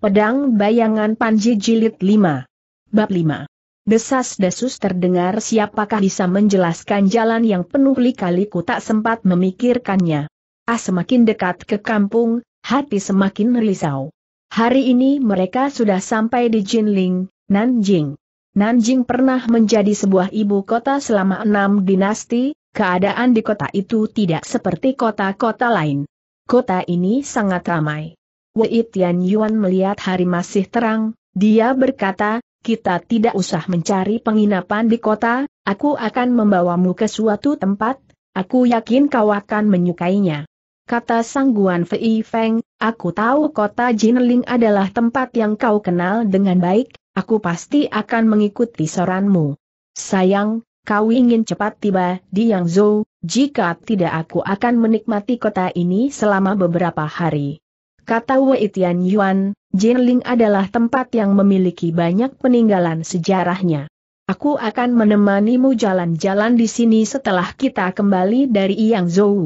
Pedang Bayangan Panji Jilid 5. Bab 5. Desas-desus terdengar siapakah bisa menjelaskan jalan yang penuh likaliku tak sempat memikirkannya. Ah semakin dekat ke kampung, hati semakin risau. Hari ini mereka sudah sampai di Jinling, Nanjing. Nanjing pernah menjadi sebuah ibu kota selama enam dinasti, keadaan di kota itu tidak seperti kota-kota lain. Kota ini sangat ramai Wei Tian Yuan melihat hari masih terang, dia berkata, kita tidak usah mencari penginapan di kota, aku akan membawamu ke suatu tempat, aku yakin kau akan menyukainya. Kata sangguan Fei Feng, aku tahu kota Jinling adalah tempat yang kau kenal dengan baik, aku pasti akan mengikuti saranmu. Sayang, kau ingin cepat tiba di Yangzhou, jika tidak aku akan menikmati kota ini selama beberapa hari. Kata Wei Tian Yuan, Jinling adalah tempat yang memiliki banyak peninggalan sejarahnya. Aku akan menemanimu jalan-jalan di sini setelah kita kembali dari Yang Zhou.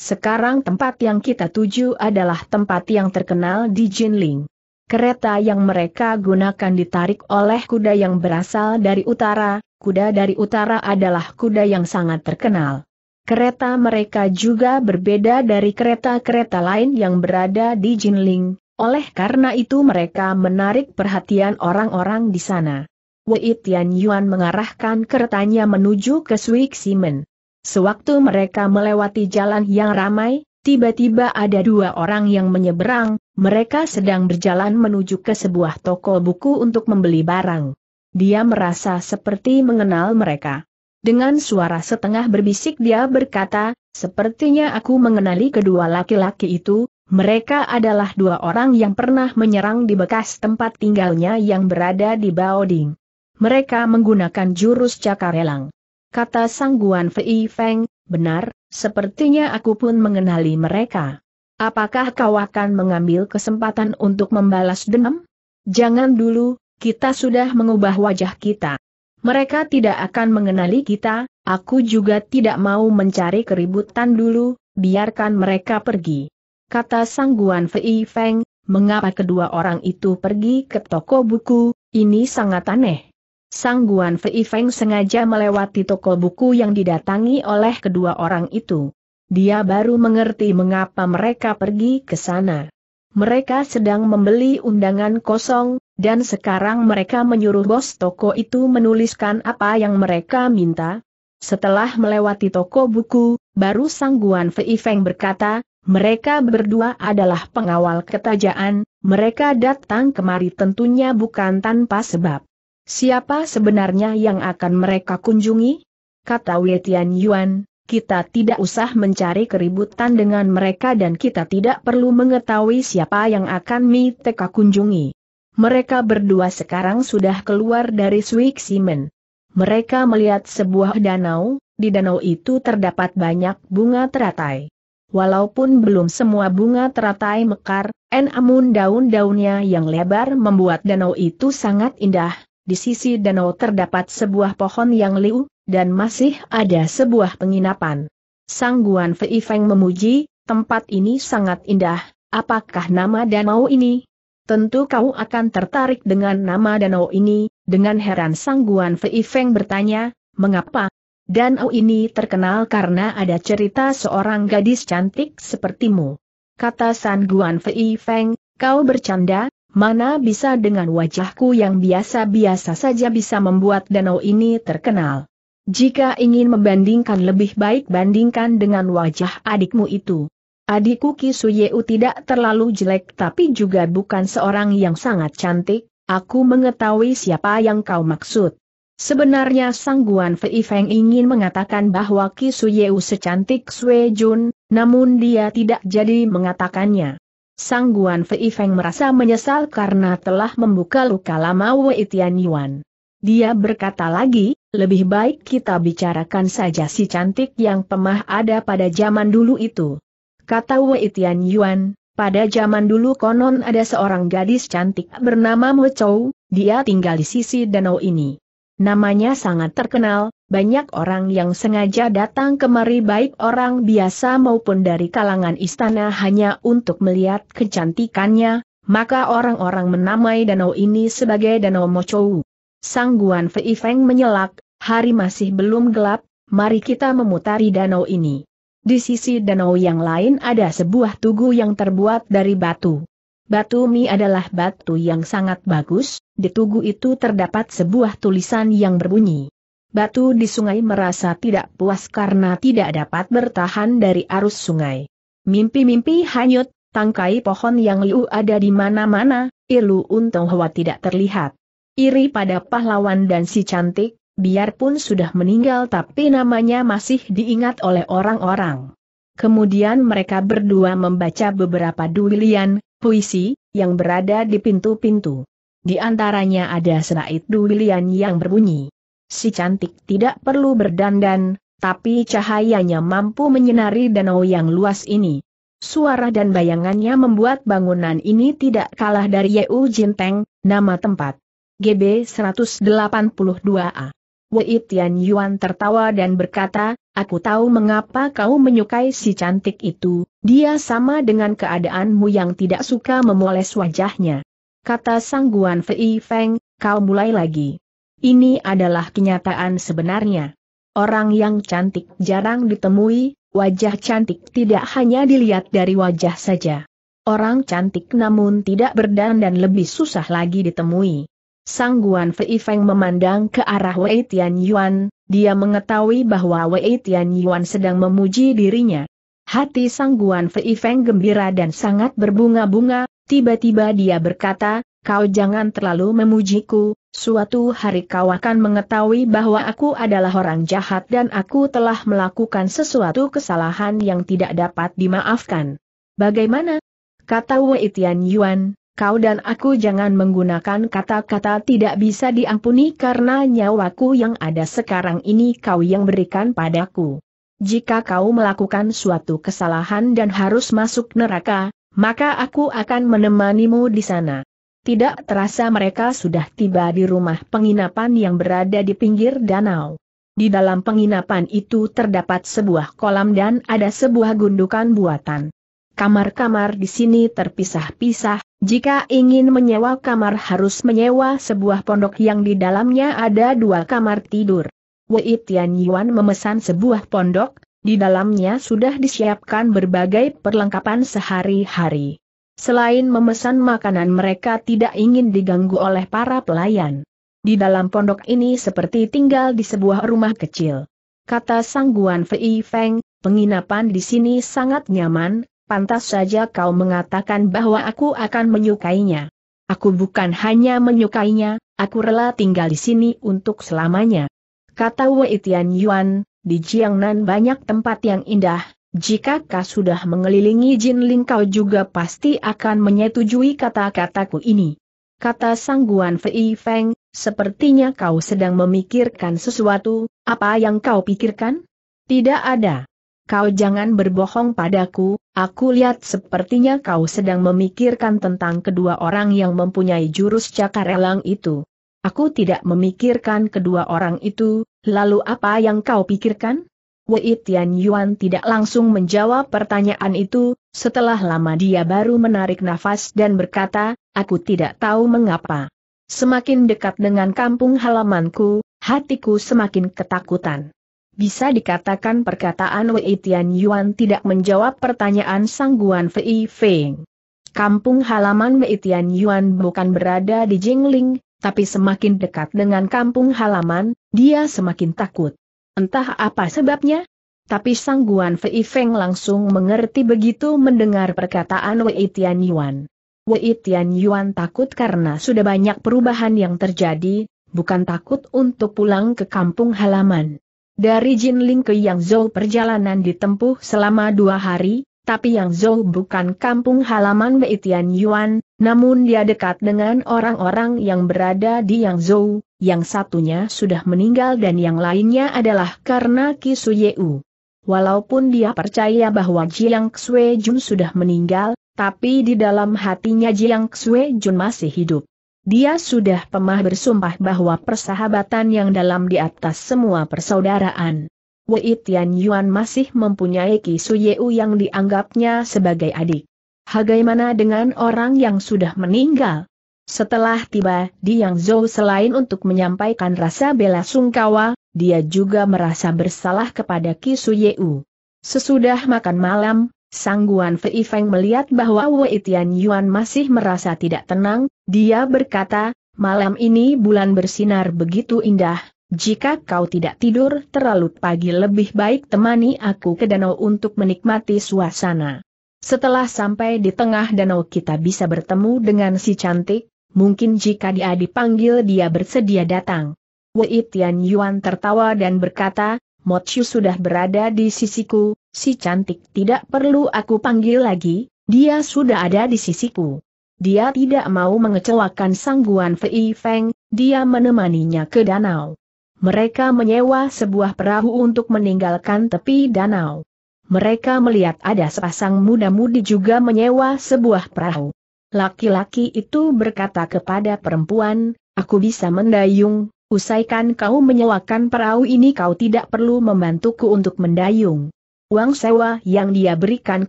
Sekarang tempat yang kita tuju adalah tempat yang terkenal di Jinling. Kereta yang mereka gunakan ditarik oleh kuda yang berasal dari utara, kuda dari utara adalah kuda yang sangat terkenal. Kereta mereka juga berbeda dari kereta-kereta lain yang berada di Jinling, oleh karena itu mereka menarik perhatian orang-orang di sana. Wei Tian Yuan mengarahkan keretanya menuju ke Suiximen. Sewaktu mereka melewati jalan yang ramai, tiba-tiba ada dua orang yang menyeberang, mereka sedang berjalan menuju ke sebuah toko buku untuk membeli barang. Dia merasa seperti mengenal mereka. Dengan suara setengah berbisik dia berkata, sepertinya aku mengenali kedua laki-laki itu, mereka adalah dua orang yang pernah menyerang di bekas tempat tinggalnya yang berada di Baoding. Mereka menggunakan jurus cakarelang. Kata sangguan Fei Feng, benar, sepertinya aku pun mengenali mereka. Apakah kau akan mengambil kesempatan untuk membalas dendam? Jangan dulu, kita sudah mengubah wajah kita. Mereka tidak akan mengenali kita, aku juga tidak mau mencari keributan dulu, biarkan mereka pergi. Kata Sang Guan Fei Feng, mengapa kedua orang itu pergi ke toko buku, ini sangat aneh. Sang Guan Fei Feng sengaja melewati toko buku yang didatangi oleh kedua orang itu. Dia baru mengerti mengapa mereka pergi ke sana. Mereka sedang membeli undangan kosong, dan sekarang mereka menyuruh bos toko itu menuliskan apa yang mereka minta. Setelah melewati toko buku, baru sangguan Fei Feng berkata, mereka berdua adalah pengawal ketajaan, mereka datang kemari tentunya bukan tanpa sebab. Siapa sebenarnya yang akan mereka kunjungi? Kata Wei Tian Yuan, kita tidak usah mencari keributan dengan mereka dan kita tidak perlu mengetahui siapa yang akan Miteka kunjungi. Mereka berdua sekarang sudah keluar dari simen. Mereka melihat sebuah danau, di danau itu terdapat banyak bunga teratai. Walaupun belum semua bunga teratai mekar, enam daun-daunnya yang lebar membuat danau itu sangat indah, di sisi danau terdapat sebuah pohon yang liu, dan masih ada sebuah penginapan. Sang Guan Fei Feng memuji, tempat ini sangat indah, apakah nama danau ini? Tentu kau akan tertarik dengan nama danau ini, dengan heran Sang Guan Fei Feng bertanya, mengapa? Danau ini terkenal karena ada cerita seorang gadis cantik sepertimu. Kata San Guan Fei Feng, kau bercanda, mana bisa dengan wajahku yang biasa-biasa saja bisa membuat danau ini terkenal. Jika ingin membandingkan lebih baik bandingkan dengan wajah adikmu itu. Adikku Kisuyeu tidak terlalu jelek tapi juga bukan seorang yang sangat cantik, aku mengetahui siapa yang kau maksud. Sebenarnya Sang Guan Fei Feng ingin mengatakan bahwa Kisuyeu secantik Sui Jun, namun dia tidak jadi mengatakannya. Sang Guan Fei Feng merasa menyesal karena telah membuka luka lama Wei Tian Yuan. Dia berkata lagi, lebih baik kita bicarakan saja si cantik yang pemah ada pada zaman dulu itu. Kata Wei Tian Yuan, pada zaman dulu konon ada seorang gadis cantik bernama Mo Chou, dia tinggal di sisi danau ini. Namanya sangat terkenal, banyak orang yang sengaja datang kemari baik orang biasa maupun dari kalangan istana hanya untuk melihat kecantikannya, maka orang-orang menamai danau ini sebagai Danau Mochou. Sangguan Fei Feng menyelak, hari masih belum gelap, mari kita memutari danau ini. Di sisi danau yang lain ada sebuah tugu yang terbuat dari batu. Batu Mi adalah batu yang sangat bagus, di tugu itu terdapat sebuah tulisan yang berbunyi batu di sungai merasa tidak puas karena tidak dapat bertahan dari arus sungai. Mimpi-mimpi hanyut, tangkai pohon yang liu ada di mana-mana, Ilu Untung hawa tidak terlihat. Iri pada pahlawan dan si cantik, biarpun sudah meninggal tapi namanya masih diingat oleh orang-orang. Kemudian mereka berdua membaca beberapa duilian, puisi, yang berada di pintu-pintu. Di antaranya ada serait duilian yang berbunyi. Si cantik tidak perlu berdandan, tapi cahayanya mampu menyinari danau yang luas ini. Suara dan bayangannya membuat bangunan ini tidak kalah dari Yeu Jinteng, nama tempat. GB 182A. Wei Tian Yuan tertawa dan berkata, aku tahu mengapa kau menyukai si cantik itu, dia sama dengan keadaanmu yang tidak suka memoles wajahnya. Kata Sangguan Fei Feng, kau mulai lagi. Ini adalah kenyataan sebenarnya. Orang yang cantik jarang ditemui, wajah cantik tidak hanya dilihat dari wajah saja. Orang cantik namun tidak berdandan lebih susah lagi ditemui. Sang Guan Fei Feng memandang ke arah Wei Tian Yuan, dia mengetahui bahwa Wei Tian Yuan sedang memuji dirinya. Hati Sang Guan Fei Feng gembira dan sangat berbunga-bunga, tiba-tiba dia berkata, kau jangan terlalu memujiku, suatu hari kau akan mengetahui bahwa aku adalah orang jahat dan aku telah melakukan sesuatu kesalahan yang tidak dapat dimaafkan. Bagaimana? Kata Wei Tian Yuan, kau dan aku jangan menggunakan kata-kata tidak bisa diampuni karena nyawaku yang ada sekarang ini kau yang berikan padaku. Jika kau melakukan suatu kesalahan dan harus masuk neraka, maka aku akan menemanimu di sana. Tidak terasa mereka sudah tiba di rumah penginapan yang berada di pinggir danau. Di dalam penginapan itu terdapat sebuah kolam dan ada sebuah gundukan buatan. Kamar-kamar di sini terpisah-pisah, jika ingin menyewa kamar harus menyewa sebuah pondok yang di dalamnya ada dua kamar tidur. Wei Tian Yuan memesan sebuah pondok, di dalamnya sudah disiapkan berbagai perlengkapan sehari-hari. Selain memesan makanan mereka tidak ingin diganggu oleh para pelayan. Di dalam pondok ini seperti tinggal di sebuah rumah kecil. Kata Sang Guan Fei Feng, penginapan di sini sangat nyaman, pantas saja kau mengatakan bahwa aku akan menyukainya. Aku bukan hanya menyukainya, aku rela tinggal di sini untuk selamanya. Kata Wei Tian Yuan, di Jiangnan banyak tempat yang indah, jika kau sudah mengelilingi Jin Ling kau juga pasti akan menyetujui kata-kataku ini. Kata sangguan Fei Feng, sepertinya kau sedang memikirkan sesuatu, apa yang kau pikirkan? Tidak ada. Kau jangan berbohong padaku, aku lihat sepertinya kau sedang memikirkan tentang kedua orang yang mempunyai jurus cakar elang itu. Aku tidak memikirkan kedua orang itu, lalu apa yang kau pikirkan? Wei Tian Yuan tidak langsung menjawab pertanyaan itu, setelah lama dia baru menarik nafas dan berkata, aku tidak tahu mengapa. Semakin dekat dengan kampung halamanku, hatiku semakin ketakutan. Bisa dikatakan perkataan Wei Tian Yuan tidak menjawab pertanyaan sang Guan Fei Feng. Kampung halaman Wei Tian Yuan bukan berada di Jingling, tapi semakin dekat dengan kampung halaman, dia semakin takut. Entah apa sebabnya, tapi Sang Guan Fei Feng langsung mengerti begitu mendengar perkataan Wei Tian Yuan. Wei Tian Yuan takut karena sudah banyak perubahan yang terjadi, bukan takut untuk pulang ke kampung halaman. Dari Jinling ke Yangzhou perjalanan ditempuh selama dua hari, tapi yang Zhou bukan kampung halaman Wei Tian Yuan, namun dia dekat dengan orang-orang yang berada di Yang Zhou, yang satunya sudah meninggal dan yang lainnya adalah karena Ki Yeu. Walaupun dia percaya bahwa Jiang Xue Jun sudah meninggal, tapi di dalam hatinya Jiang Xue Jun masih hidup. Dia sudah pemah bersumpah bahwa persahabatan yang dalam di atas semua persaudaraan. Wei Tian Yuan masih mempunyai Ki Yeu yang dianggapnya sebagai adik. Bagaimana dengan orang yang sudah meninggal? Setelah tiba di Yang Zhou selain untuk menyampaikan rasa bela sungkawa, dia juga merasa bersalah kepada Ki Yeu. Sesudah makan malam, Sangguan Fei Feng melihat bahwa Wei Tian Yuan masih merasa tidak tenang, dia berkata, malam ini bulan bersinar begitu indah, jika kau tidak tidur terlalu pagi lebih baik temani aku ke danau untuk menikmati suasana. Setelah sampai di tengah danau kita bisa bertemu dengan si cantik, mungkin jika dia dipanggil dia bersedia datang. Wei Tian Yuan tertawa dan berkata, Mo Chiu sudah berada di sisiku, si cantik tidak perlu aku panggil lagi, dia sudah ada di sisiku. Dia tidak mau mengecewakan sangguan Fei Feng, dia menemaninya ke danau. Mereka menyewa sebuah perahu untuk meninggalkan tepi danau. Mereka melihat ada sepasang muda-mudi juga menyewa sebuah perahu. Laki-laki itu berkata kepada perempuan, aku bisa mendayung, usaikan kau menyewakan perahu ini kau tidak perlu membantuku untuk mendayung. Uang sewa yang dia berikan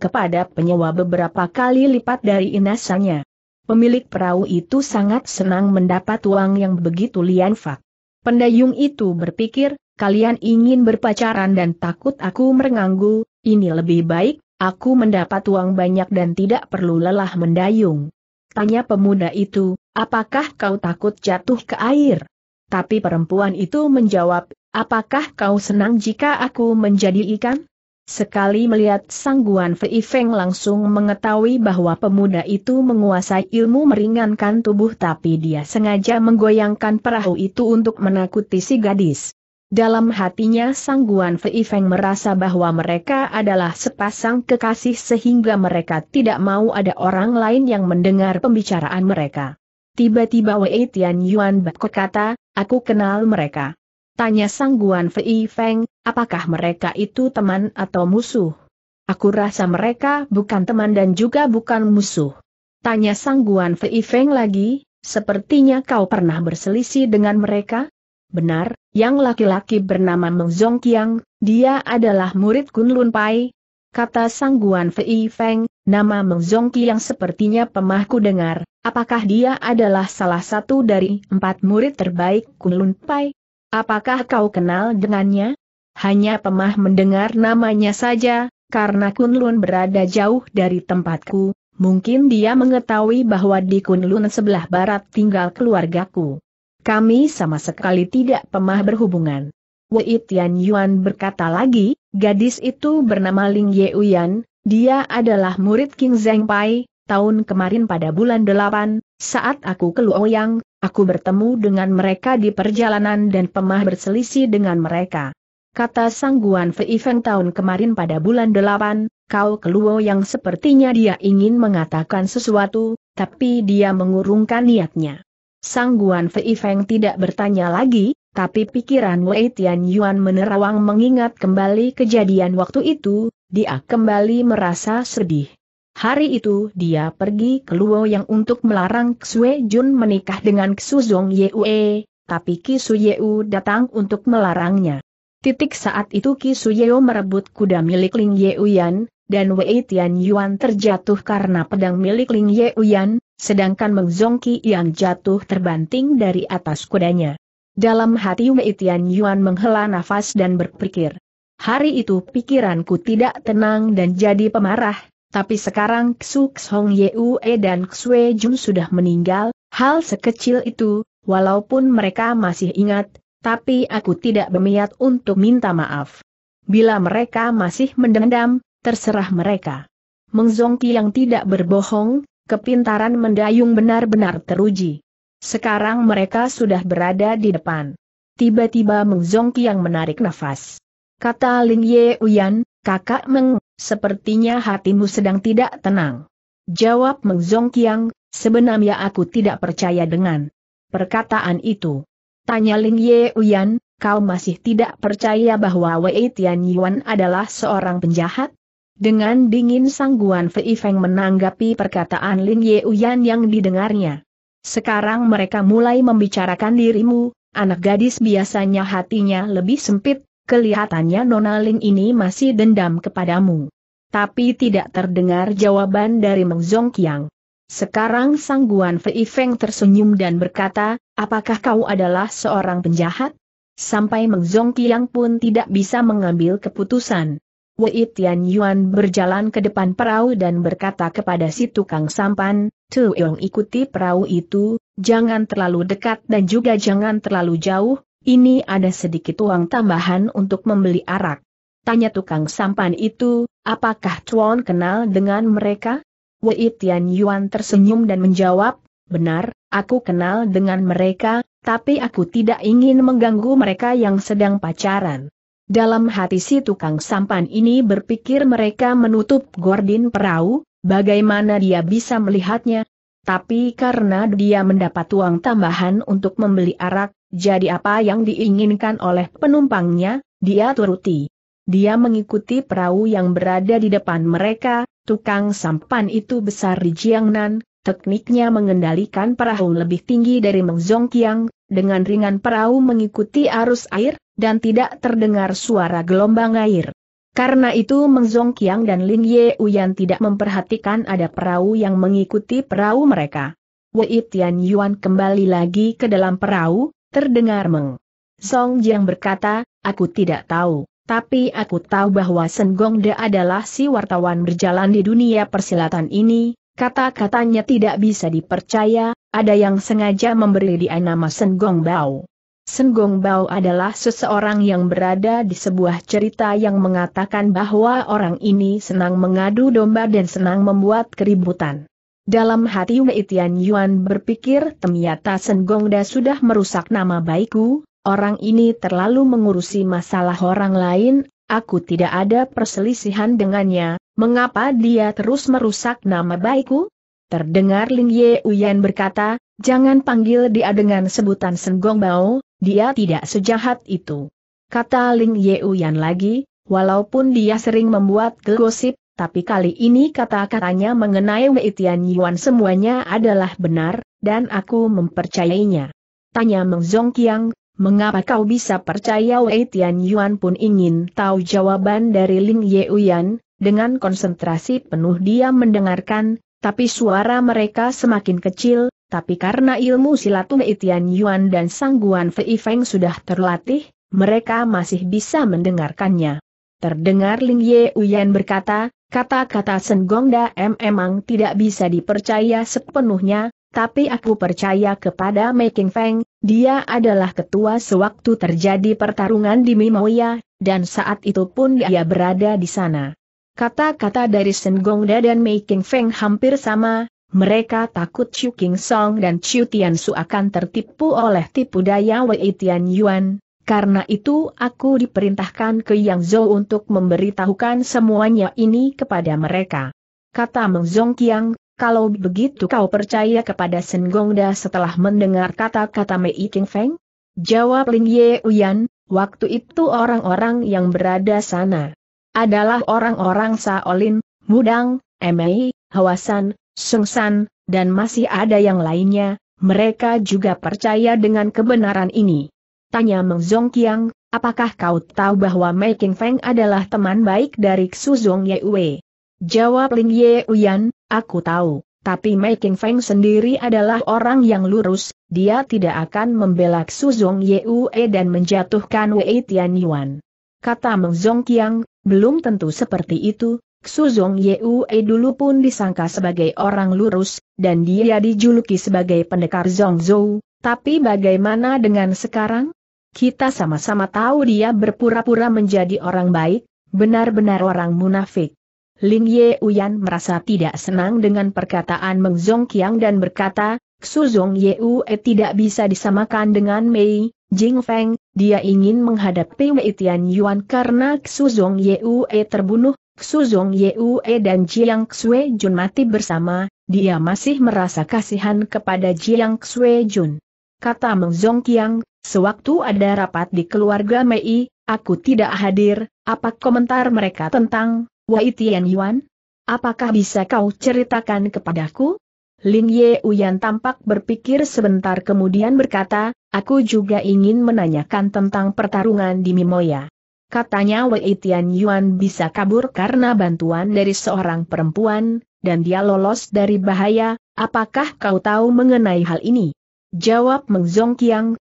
kepada penyewa beberapa kali lipat dari inasannya. Pemilik perahu itu sangat senang mendapat uang yang begitu lianfak. Pendayung itu berpikir, kalian ingin berpacaran dan takut aku merenganggu, ini lebih baik, aku mendapat uang banyak dan tidak perlu lelah mendayung. Tanya pemuda itu, apakah kau takut jatuh ke air? Tapi perempuan itu menjawab, apakah kau senang jika aku menjadi ikan? Sekali melihat sangguan Fei Feng langsung mengetahui bahwa pemuda itu menguasai ilmu meringankan tubuh tapi dia sengaja menggoyangkan perahu itu untuk menakuti si gadis. Dalam hatinya sangguan Fei Feng merasa bahwa mereka adalah sepasang kekasih sehingga mereka tidak mau ada orang lain yang mendengar pembicaraan mereka. Tiba-tiba Wei Tian Yuan berkata, aku kenal mereka. Tanya sangguan Fei Feng, Apakah mereka itu teman atau musuh? Aku rasa mereka bukan teman dan juga bukan musuh. Tanya sangguan Fei Feng lagi, sepertinya kau pernah berselisih dengan mereka? Benar, yang laki-laki bernama Meng Zong Qiang, dia adalah murid Kun Lun Pai. Kata sangguan Fei Feng, nama Meng Zong Qiang sepertinya pemahku dengar, apakah dia adalah salah satu dari empat murid terbaik Kun Lun Pai? Apakah kau kenal dengannya? Hanya pemah mendengar namanya saja, karena Kunlun berada jauh dari tempatku, mungkin dia mengetahui bahwa di Kunlun sebelah barat tinggal keluargaku. Kami sama sekali tidak pemah berhubungan. Wei Tian Yuan berkata lagi, gadis itu bernama Ling Uyan, dia adalah murid King Zheng Pai, tahun kemarin pada bulan 8, saat aku ke Luoyang, aku bertemu dengan mereka di perjalanan dan pemah berselisih dengan mereka kata sangguan Feng tahun kemarin pada bulan delapan, kau keluo yang sepertinya dia ingin mengatakan sesuatu, tapi dia mengurungkan niatnya. Sangguan Fei Feng tidak bertanya lagi, tapi pikiran Wei Tian Yuan menerawang mengingat kembali kejadian waktu itu, dia kembali merasa sedih. Hari itu dia pergi ke Luo yang untuk melarang Xue Jun menikah dengan Xu Zhong Yue, tapi Ki Su Yeu datang untuk melarangnya. Titik saat itu Ki Suyeo merebut kuda milik Ling Uyan, dan Wei Tian Yuan terjatuh karena pedang milik Ling Uyan, sedangkan Meng Zong yang jatuh terbanting dari atas kudanya. Dalam hati Wei Tian Yuan menghela nafas dan berpikir. Hari itu pikiranku tidak tenang dan jadi pemarah, tapi sekarang Xu Hong Ue dan Xue Jun sudah meninggal, hal sekecil itu, walaupun mereka masih ingat, tapi aku tidak berniat untuk minta maaf. Bila mereka masih mendendam, terserah mereka. Mengzongki yang tidak berbohong, kepintaran mendayung benar-benar teruji. Sekarang mereka sudah berada di depan. Tiba-tiba Mengzongki yang menarik nafas. Kata Ling Ye Uyan, kakak Meng, sepertinya hatimu sedang tidak tenang. Jawab Mengzongki yang, sebenarnya aku tidak percaya dengan perkataan itu. Tanya Ling Ye Uyan, kau masih tidak percaya bahwa Wei Tian Yuan adalah seorang penjahat? Dengan dingin sangguan Fei Feng menanggapi perkataan Ling Ye Uyan yang didengarnya. Sekarang mereka mulai membicarakan dirimu, anak gadis biasanya hatinya lebih sempit, kelihatannya Nona Ling ini masih dendam kepadamu. Tapi tidak terdengar jawaban dari Meng Zongqiang. Sekarang sangguan Fei Feng tersenyum dan berkata, apakah kau adalah seorang penjahat? Sampai Meng Zongqiang pun tidak bisa mengambil keputusan. Wei Tian Yuan berjalan ke depan perahu dan berkata kepada si tukang sampan, Tu Yong ikuti perahu itu, jangan terlalu dekat dan juga jangan terlalu jauh, ini ada sedikit uang tambahan untuk membeli arak. Tanya tukang sampan itu, apakah Chuan kenal dengan mereka? Wei Tian Yuan tersenyum dan menjawab, Benar, aku kenal dengan mereka, tapi aku tidak ingin mengganggu mereka yang sedang pacaran. Dalam hati si tukang sampan ini berpikir mereka menutup gordin perahu, bagaimana dia bisa melihatnya? Tapi karena dia mendapat uang tambahan untuk membeli arak, jadi apa yang diinginkan oleh penumpangnya, dia turuti. Dia mengikuti perahu yang berada di depan mereka, tukang sampan itu besar di Jiangnan, Tekniknya mengendalikan perahu lebih tinggi dari Meng Zongqiang, dengan ringan perahu mengikuti arus air, dan tidak terdengar suara gelombang air. Karena itu Meng Zongqiang dan Lin Ye Uyan tidak memperhatikan ada perahu yang mengikuti perahu mereka. Wei Tian Yuan kembali lagi ke dalam perahu, terdengar Meng. Song berkata, aku tidak tahu. Tapi aku tahu bahwa Sen De adalah si wartawan berjalan di dunia persilatan ini, Kata-katanya tidak bisa dipercaya, ada yang sengaja memberi dia nama Senggong Bao. Senggong Bao adalah seseorang yang berada di sebuah cerita yang mengatakan bahwa orang ini senang mengadu domba dan senang membuat keributan. Dalam hati Wei Tian Yuan berpikir ternyata Senggong Da sudah merusak nama baikku, orang ini terlalu mengurusi masalah orang lain, aku tidak ada perselisihan dengannya, Mengapa dia terus merusak nama baikku? Terdengar Ling Ye Uyan berkata, jangan panggil dia dengan sebutan Senggong Bao, dia tidak sejahat itu. Kata Ling Ye Uyan lagi, walaupun dia sering membuat gosip, tapi kali ini kata-katanya mengenai Wei Tian Yuan semuanya adalah benar, dan aku mempercayainya. Tanya Meng Zong Qiang, mengapa kau bisa percaya Wei Tian Yuan pun ingin tahu jawaban dari Ling Ye Uyan, dengan konsentrasi penuh dia mendengarkan, tapi suara mereka semakin kecil, tapi karena ilmu silatun Itian Yuan dan Sangguan Fei Feng sudah terlatih, mereka masih bisa mendengarkannya. Terdengar Ling Ye Uyan berkata, kata-kata Senggongda M emang tidak bisa dipercaya sepenuhnya, tapi aku percaya kepada Making Feng, dia adalah ketua sewaktu terjadi pertarungan di Mimoya, dan saat itu pun dia berada di sana. Kata-kata dari Senggongda dan Mei King Feng hampir sama, mereka takut Chu King Song dan Chu Tian Su akan tertipu oleh tipu daya Wei Tian Yuan. Karena itu aku diperintahkan ke Yang Zhou untuk memberitahukan semuanya ini kepada mereka. Kata Meng Zong Qiang, kalau begitu kau percaya kepada Senggongda setelah mendengar kata-kata Mei King Feng? Jawab Ling Ye Uyan, waktu itu orang-orang yang berada sana adalah orang-orang Saolin, Mudang, Emei, Hawasan, Sungsan, dan masih ada yang lainnya, mereka juga percaya dengan kebenaran ini. Tanya Meng Zongqiang, apakah kau tahu bahwa Mei King Feng adalah teman baik dari Xu Zhong Yewe? Jawab Ling Ye Uyan, aku tahu, tapi Mei King Feng sendiri adalah orang yang lurus, dia tidak akan membela Xu Zhong Yewe dan menjatuhkan Wei Tianyuan. Kata Meng Zong Qiang, belum tentu seperti itu, Xu Zong Yue dulu pun disangka sebagai orang lurus, dan dia dijuluki sebagai pendekar Zong Zhou, tapi bagaimana dengan sekarang? Kita sama-sama tahu dia berpura-pura menjadi orang baik, benar-benar orang munafik. Ling Ye Uyan merasa tidak senang dengan perkataan Meng Zong Qiang dan berkata, Xu Zong Yue tidak bisa disamakan dengan Mei, Jing Feng, dia ingin menghadapi Wei Tian Yuan karena Xu Zong Yue terbunuh, Xu Zong Yue dan Jiang Xue Jun mati bersama, dia masih merasa kasihan kepada Jiang Xue Jun. Kata Meng Zong Qiang, sewaktu ada rapat di keluarga Mei, aku tidak hadir, apa komentar mereka tentang Wei Tian Yuan? Apakah bisa kau ceritakan kepadaku? Lin Ye Uyan tampak berpikir sebentar kemudian berkata, Aku juga ingin menanyakan tentang pertarungan di Mimoya. Katanya Wei Tian Yuan bisa kabur karena bantuan dari seorang perempuan, dan dia lolos dari bahaya, apakah kau tahu mengenai hal ini? Jawab Meng Zong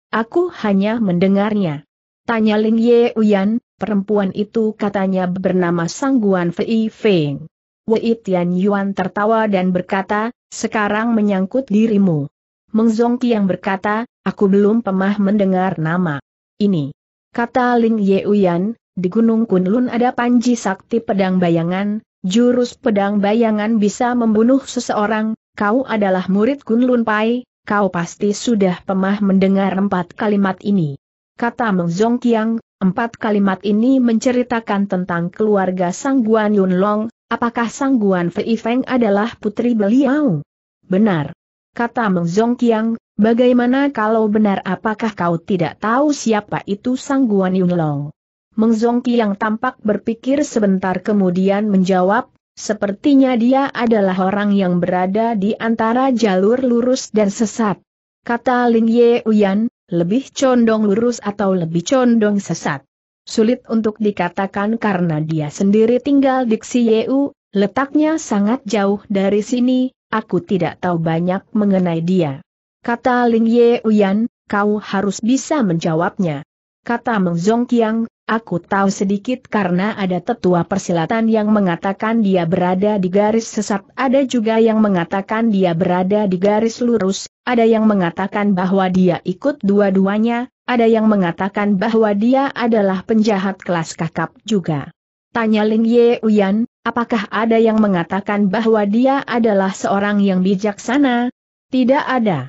aku hanya mendengarnya. Tanya Ling Ye Uyan, perempuan itu katanya bernama Sangguan Fei Feng. Wei Tian Yuan tertawa dan berkata, sekarang menyangkut dirimu. Meng Zong berkata, Aku belum pemah mendengar nama ini. Kata Ling Yeuyan, di Gunung Kunlun ada panji sakti pedang bayangan, jurus pedang bayangan bisa membunuh seseorang, kau adalah murid Kunlun Pai, kau pasti sudah pemah mendengar empat kalimat ini. Kata Meng Zong Qiang, empat kalimat ini menceritakan tentang keluarga Sang Guan Yun Long, apakah Sang Guan Fei Feng adalah putri beliau? Benar. Kata Meng Zong Qiang, Bagaimana kalau benar apakah kau tidak tahu siapa itu Sang Guan Yunlong? Mengzongki yang tampak berpikir sebentar kemudian menjawab, sepertinya dia adalah orang yang berada di antara jalur lurus dan sesat. Kata Lin Ye Uyan, lebih condong lurus atau lebih condong sesat. Sulit untuk dikatakan karena dia sendiri tinggal di Xieu, letaknya sangat jauh dari sini, aku tidak tahu banyak mengenai dia. Kata Ling Ye Uyan, kau harus bisa menjawabnya. Kata Meng Zongqiang, aku tahu sedikit karena ada tetua persilatan yang mengatakan dia berada di garis sesat, ada juga yang mengatakan dia berada di garis lurus, ada yang mengatakan bahwa dia ikut dua-duanya, ada yang mengatakan bahwa dia adalah penjahat kelas kakap juga. Tanya Ling Ye Uyan, apakah ada yang mengatakan bahwa dia adalah seorang yang bijaksana? Tidak ada.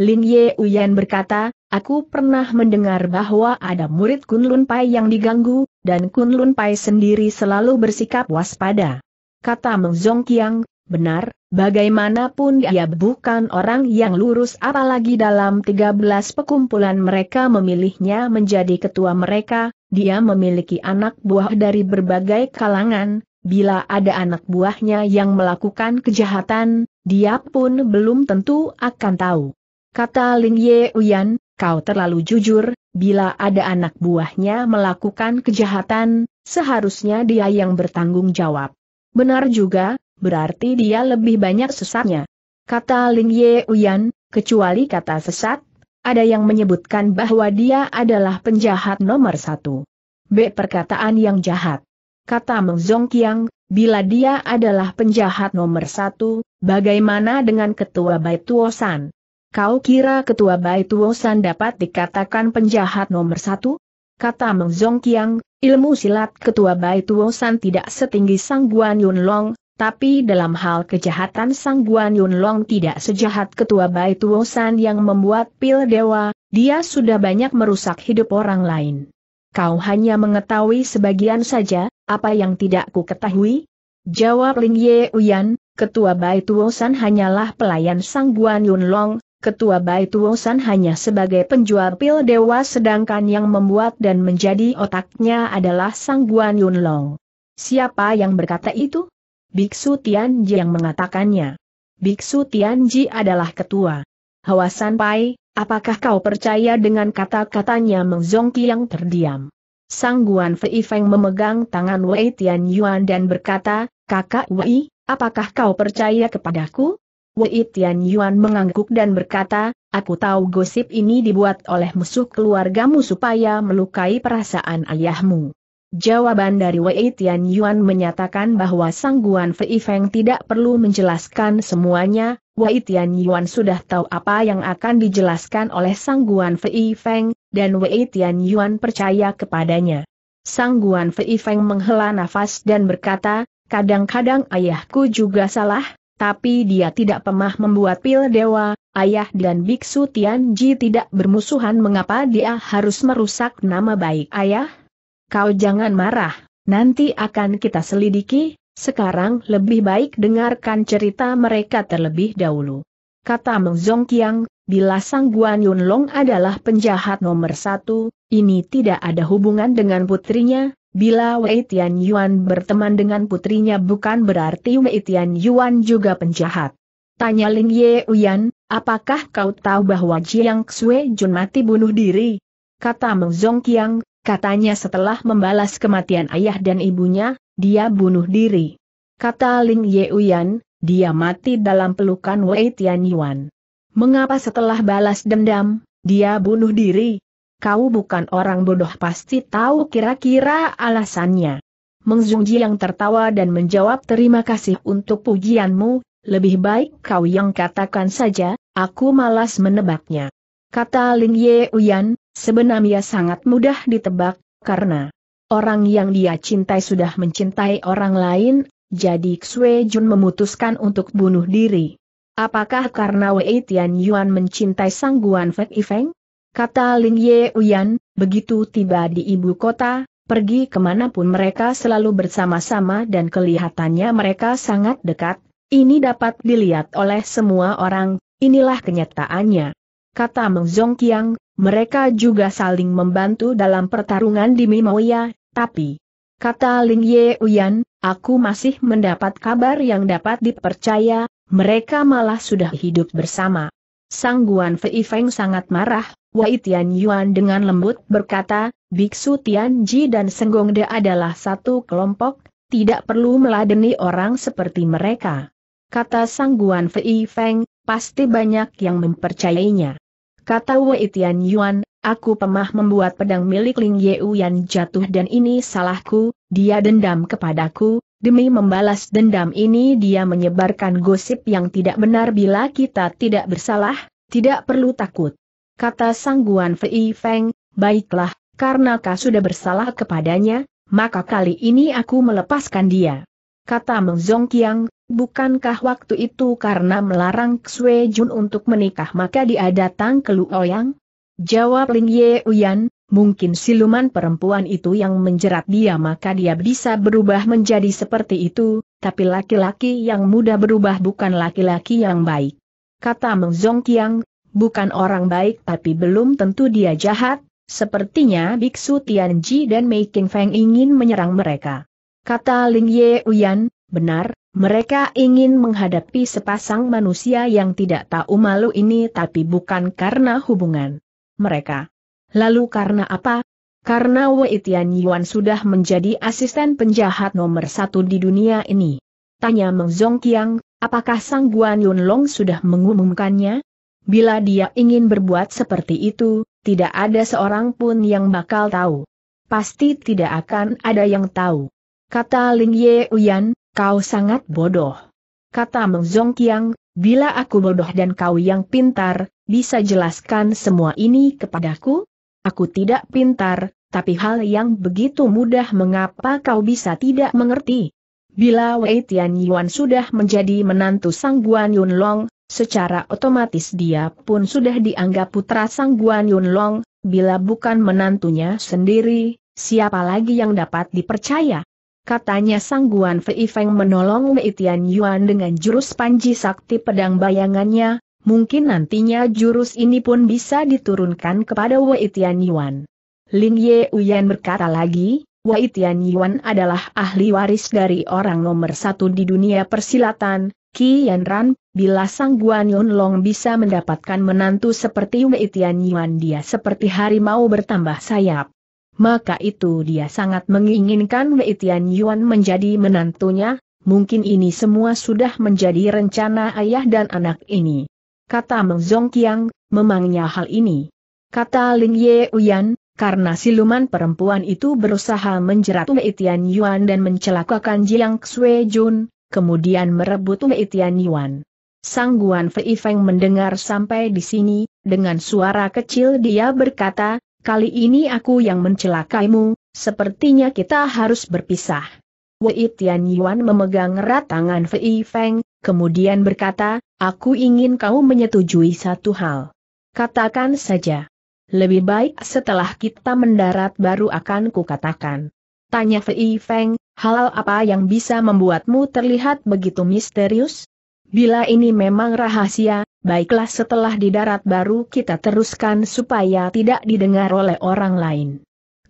Lin Ye Uyan berkata, aku pernah mendengar bahwa ada murid Kunlun Pai yang diganggu, dan Kunlun Pai sendiri selalu bersikap waspada. Kata Meng Zong Qiang, benar, bagaimanapun dia bukan orang yang lurus apalagi dalam 13 pekumpulan mereka memilihnya menjadi ketua mereka, dia memiliki anak buah dari berbagai kalangan, bila ada anak buahnya yang melakukan kejahatan, dia pun belum tentu akan tahu. Kata Ling Ye Uyan, kau terlalu jujur, bila ada anak buahnya melakukan kejahatan, seharusnya dia yang bertanggung jawab. Benar juga, berarti dia lebih banyak sesatnya. Kata Ling Ye Uyan, kecuali kata sesat, ada yang menyebutkan bahwa dia adalah penjahat nomor satu. B. Perkataan yang jahat. Kata Meng Zongqiang, bila dia adalah penjahat nomor satu, bagaimana dengan ketua Bai Tuosan? Kau kira ketua Baituosan dapat dikatakan penjahat nomor satu? Kata Meng Zong Kiang, ilmu silat ketua Baituosan tidak setinggi Sang Guan Yun Long, tapi dalam hal kejahatan Sang Guan Yun Long tidak sejahat ketua Baituosan yang membuat pil dewa, dia sudah banyak merusak hidup orang lain. Kau hanya mengetahui sebagian saja, apa yang tidak ku ketahui? Jawab Ling Ye Uyan, ketua Baituosan hanyalah pelayan Sang Guan Yun Long, Ketua Baituosan hanya sebagai penjual pil dewa sedangkan yang membuat dan menjadi otaknya adalah Sang Guan Yunlong. Siapa yang berkata itu? Biksu Tian Ji yang mengatakannya. Biksu Tian Ji adalah ketua. Hawasan Pai, apakah kau percaya dengan kata-katanya Meng yang terdiam? Sang Guan Fei Feng memegang tangan Wei Tian Yuan dan berkata, Kakak Wei, apakah kau percaya kepadaku? Wei Tian Yuan mengangguk dan berkata, aku tahu gosip ini dibuat oleh musuh keluargamu supaya melukai perasaan ayahmu. Jawaban dari Wei Tian Yuan menyatakan bahwa Sang Guan Fei Feng tidak perlu menjelaskan semuanya, Wei Tian Yuan sudah tahu apa yang akan dijelaskan oleh Sang Guan Fei Feng, dan Wei Tian Yuan percaya kepadanya. Sang Guan Fei Feng menghela nafas dan berkata, kadang-kadang ayahku juga salah, tapi dia tidak pemah membuat pil dewa, ayah dan biksu Tian Ji tidak bermusuhan mengapa dia harus merusak nama baik ayah? Kau jangan marah, nanti akan kita selidiki, sekarang lebih baik dengarkan cerita mereka terlebih dahulu. Kata Meng Zongqiang, bila Sang Guan Yunlong adalah penjahat nomor satu, ini tidak ada hubungan dengan putrinya, Bila Wei Tian Yuan berteman dengan putrinya bukan berarti Wei Tian Yuan juga penjahat. Tanya Ling Ye Uyan, apakah kau tahu bahwa Jiang Xue Jun mati bunuh diri? Kata Meng Zong Qiang, katanya setelah membalas kematian ayah dan ibunya, dia bunuh diri. Kata Ling Ye Uyan, dia mati dalam pelukan Wei Tian Yuan. Mengapa setelah balas dendam, dia bunuh diri? kau bukan orang bodoh pasti tahu kira-kira alasannya. Meng yang tertawa dan menjawab terima kasih untuk pujianmu, lebih baik kau yang katakan saja, aku malas menebaknya. Kata Ling Ye Uyan, sebenarnya sangat mudah ditebak, karena orang yang dia cintai sudah mencintai orang lain, jadi Xue Jun memutuskan untuk bunuh diri. Apakah karena Wei Tian Yuan mencintai Sang Guan Feng? Ifeng? kata Ling Ye Uyan, begitu tiba di ibu kota, pergi kemanapun mereka selalu bersama-sama dan kelihatannya mereka sangat dekat, ini dapat dilihat oleh semua orang, inilah kenyataannya. Kata Meng Qiang, mereka juga saling membantu dalam pertarungan di Mimoya, tapi, kata Ling Ye Uyan, aku masih mendapat kabar yang dapat dipercaya, mereka malah sudah hidup bersama. Sang Guan Fei Feng sangat marah, Wei Tian Yuan dengan lembut berkata, Biksu Tian Ji dan Senggong De adalah satu kelompok, tidak perlu meladeni orang seperti mereka. Kata Sang Guan Fei Feng, pasti banyak yang mempercayainya. Kata Wei Tian Yuan, aku pemah membuat pedang milik Ling Ye yang jatuh dan ini salahku, dia dendam kepadaku, Demi membalas dendam ini dia menyebarkan gosip yang tidak benar bila kita tidak bersalah, tidak perlu takut kata Sang Guan Fei Feng, baiklah, karena kau sudah bersalah kepadanya, maka kali ini aku melepaskan dia. Kata Meng qiang bukankah waktu itu karena melarang Xue Jun untuk menikah maka dia datang ke Luoyang? Jawab Ling Ye Uyan, mungkin siluman perempuan itu yang menjerat dia maka dia bisa berubah menjadi seperti itu, tapi laki-laki yang mudah berubah bukan laki-laki yang baik. Kata Meng qiang Bukan orang baik tapi belum tentu dia jahat, sepertinya Biksu Tianji dan Mei King Feng ingin menyerang mereka. Kata Ling Ye Uyan, benar, mereka ingin menghadapi sepasang manusia yang tidak tahu malu ini tapi bukan karena hubungan mereka. Lalu karena apa? Karena Wei Tian Yuan sudah menjadi asisten penjahat nomor satu di dunia ini. Tanya Meng Zongqiang, apakah Sang Guan Yunlong sudah mengumumkannya? Bila dia ingin berbuat seperti itu, tidak ada seorang pun yang bakal tahu. Pasti tidak akan ada yang tahu. Kata Ling Ye Uyan, kau sangat bodoh. Kata Meng Zong Qiang, bila aku bodoh dan kau yang pintar, bisa jelaskan semua ini kepadaku? Aku tidak pintar, tapi hal yang begitu mudah mengapa kau bisa tidak mengerti? Bila Wei Tian Yuan sudah menjadi menantu Sang Guan Yun Long, Secara otomatis dia pun sudah dianggap putra Sang Guan Yun Long, bila bukan menantunya sendiri, siapa lagi yang dapat dipercaya? Katanya Sang Guan Fei Feng menolong Mei Tian Yuan dengan jurus panji sakti pedang bayangannya, mungkin nantinya jurus ini pun bisa diturunkan kepada Wei Tian Yuan. Ling Ye Uyan berkata lagi, Wei Tian Yuan adalah ahli waris dari orang nomor satu di dunia persilatan, Qi Yanran. Ran Bila Sang Guan Yun Long bisa mendapatkan menantu seperti Wei Tian Yuan dia seperti harimau bertambah sayap. Maka itu dia sangat menginginkan Wei Tian Yuan menjadi menantunya, mungkin ini semua sudah menjadi rencana ayah dan anak ini. Kata Meng Qiang, memangnya hal ini. Kata Ling Ye Uyan, karena siluman perempuan itu berusaha menjerat Wei Tian Yuan dan mencelakakan Jiang Xue Jun, kemudian merebut Wei Tian Yuan. Sang Guan Fei Feng mendengar sampai di sini, dengan suara kecil dia berkata, kali ini aku yang mencelakaimu, sepertinya kita harus berpisah. Wei Tian Yuan memegang erat tangan Fei Feng, kemudian berkata, aku ingin kau menyetujui satu hal. Katakan saja. Lebih baik setelah kita mendarat baru akan kukatakan. Tanya Fei Feng, hal apa yang bisa membuatmu terlihat begitu misterius? Bila ini memang rahasia, baiklah setelah di darat baru kita teruskan supaya tidak didengar oleh orang lain.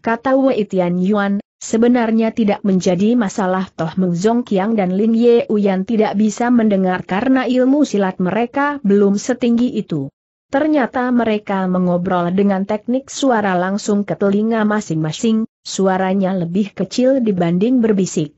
Kata Wei Tian Yuan, sebenarnya tidak menjadi masalah Toh Meng Zong Qiang dan Lin Ye Uyan tidak bisa mendengar karena ilmu silat mereka belum setinggi itu. Ternyata mereka mengobrol dengan teknik suara langsung ke telinga masing-masing, suaranya lebih kecil dibanding berbisik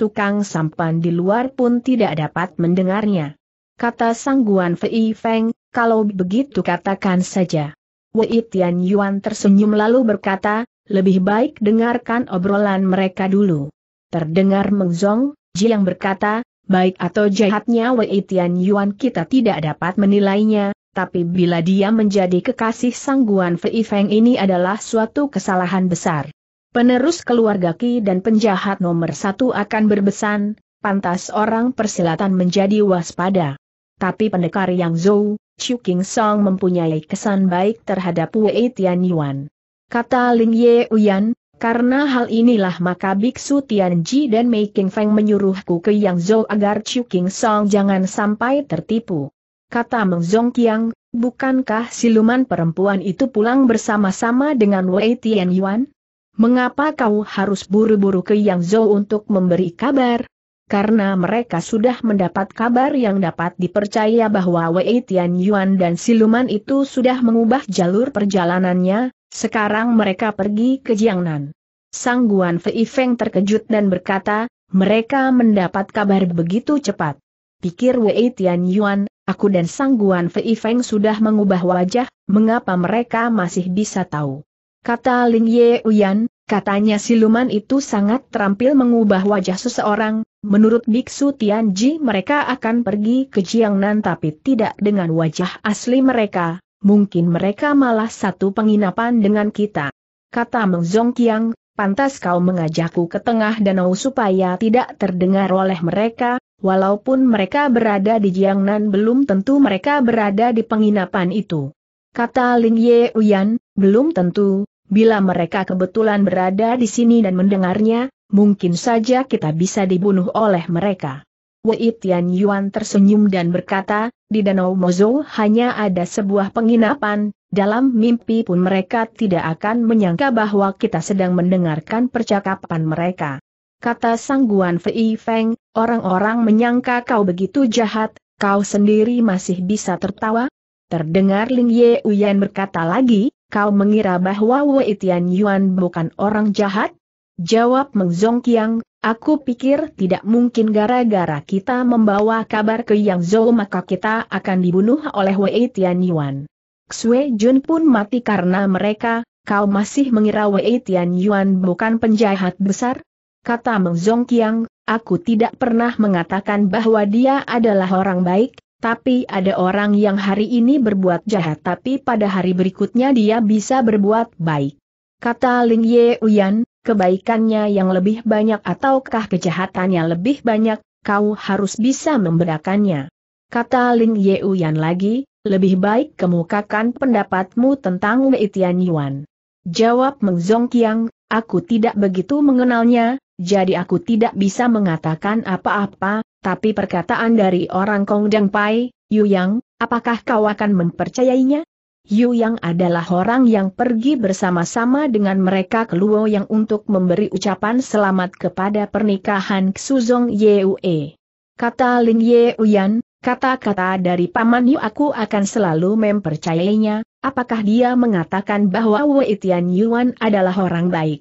tukang sampan di luar pun tidak dapat mendengarnya. Kata sangguan Fei Feng, kalau begitu katakan saja. Wei Tian Yuan tersenyum lalu berkata, lebih baik dengarkan obrolan mereka dulu. Terdengar mengzong, Jiang berkata, baik atau jahatnya Wei Tian Yuan kita tidak dapat menilainya, tapi bila dia menjadi kekasih sangguan Fei Feng ini adalah suatu kesalahan besar. Penerus keluarga Ki dan penjahat nomor satu akan berbesan, pantas orang persilatan menjadi waspada. Tapi pendekar yang Zhou, Chu King Song mempunyai kesan baik terhadap Wei Tian Yuan. Kata Ling Ye Uyan, karena hal inilah maka Biksu Tian Ji dan Mei King Feng menyuruhku ke Yang Zhou agar Chu King Song jangan sampai tertipu. Kata Meng Zhong Qiang, bukankah siluman perempuan itu pulang bersama-sama dengan Wei Tian Yuan? Mengapa kau harus buru-buru ke Yang Yangzhou untuk memberi kabar? Karena mereka sudah mendapat kabar yang dapat dipercaya bahwa Wei Tian Yuan dan Siluman itu sudah mengubah jalur perjalanannya, sekarang mereka pergi ke Jiangnan. Sang Guan Fei Feng terkejut dan berkata, mereka mendapat kabar begitu cepat. Pikir Wei Tian Yuan, aku dan Sang Guan Fei Feng sudah mengubah wajah, mengapa mereka masih bisa tahu? Kata Ling Ye Uyan, katanya siluman itu sangat terampil mengubah wajah seseorang, menurut Biksu Tianji mereka akan pergi ke Jiangnan tapi tidak dengan wajah asli mereka, mungkin mereka malah satu penginapan dengan kita. Kata Meng Zongqiang, pantas kau mengajakku ke tengah danau supaya tidak terdengar oleh mereka, walaupun mereka berada di Jiangnan belum tentu mereka berada di penginapan itu. Kata Ling Ye Uyan, belum tentu, Bila mereka kebetulan berada di sini dan mendengarnya, mungkin saja kita bisa dibunuh oleh mereka. Wei Tian Yuan tersenyum dan berkata, di Danau Mozo hanya ada sebuah penginapan, dalam mimpi pun mereka tidak akan menyangka bahwa kita sedang mendengarkan percakapan mereka. Kata sangguan Fei Feng, orang-orang menyangka kau begitu jahat, kau sendiri masih bisa tertawa? Terdengar Ling Ye Uyan berkata lagi, kau mengira bahwa Wei Tian Yuan bukan orang jahat? Jawab Meng Zong Qiang, aku pikir tidak mungkin gara-gara kita membawa kabar ke Yang Zhou maka kita akan dibunuh oleh Wei Tian Yuan. Xue Jun pun mati karena mereka, kau masih mengira Wei Tian Yuan bukan penjahat besar? Kata Meng Zong Qiang, aku tidak pernah mengatakan bahwa dia adalah orang baik, tapi ada orang yang hari ini berbuat jahat tapi pada hari berikutnya dia bisa berbuat baik. Kata Ling Ye Uyan, kebaikannya yang lebih banyak ataukah kejahatannya lebih banyak, kau harus bisa membedakannya. Kata Ling Ye Uyan lagi, lebih baik kemukakan pendapatmu tentang Wei Tian Yuan. Jawab Meng Zong Qiang, aku tidak begitu mengenalnya, jadi aku tidak bisa mengatakan apa-apa, tapi perkataan dari orang Kong Deng Pai, Yu Yang, apakah kau akan mempercayainya? Yu Yang adalah orang yang pergi bersama-sama dengan mereka ke Luo Yang untuk memberi ucapan selamat kepada pernikahan Suzong Yue. Kata Lin Uyan, kata-kata dari Paman Yu aku akan selalu mempercayainya, apakah dia mengatakan bahwa Wei Tian Yuan adalah orang baik?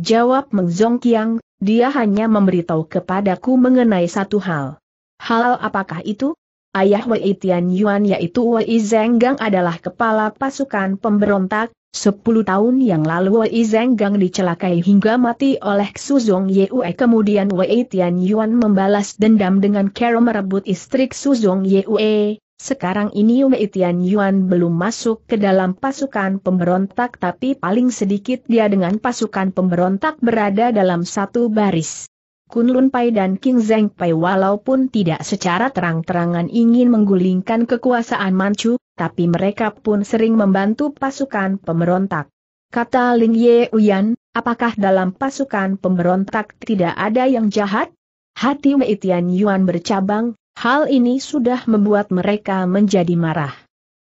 Jawab Meng Zongqiang, dia hanya memberitahu kepadaku mengenai satu hal. Hal apakah itu? Ayah Wei Tian Yuan yaitu Wei Zenggang adalah kepala pasukan pemberontak, Sepuluh tahun yang lalu Wei Zenggang dicelakai hingga mati oleh Xu Zong Yue kemudian Wei Tian Yuan membalas dendam dengan cara merebut istri Xu Zong Yue, sekarang ini Wei Tian Yuan belum masuk ke dalam pasukan pemberontak tapi paling sedikit dia dengan pasukan pemberontak berada dalam satu baris. Kunlun Pai dan King Zeng Pai walaupun tidak secara terang-terangan ingin menggulingkan kekuasaan Manchu, tapi mereka pun sering membantu pasukan pemberontak. Kata Ling Ye Uyan, apakah dalam pasukan pemberontak tidak ada yang jahat? Hati Wei Tian Yuan bercabang, Hal ini sudah membuat mereka menjadi marah.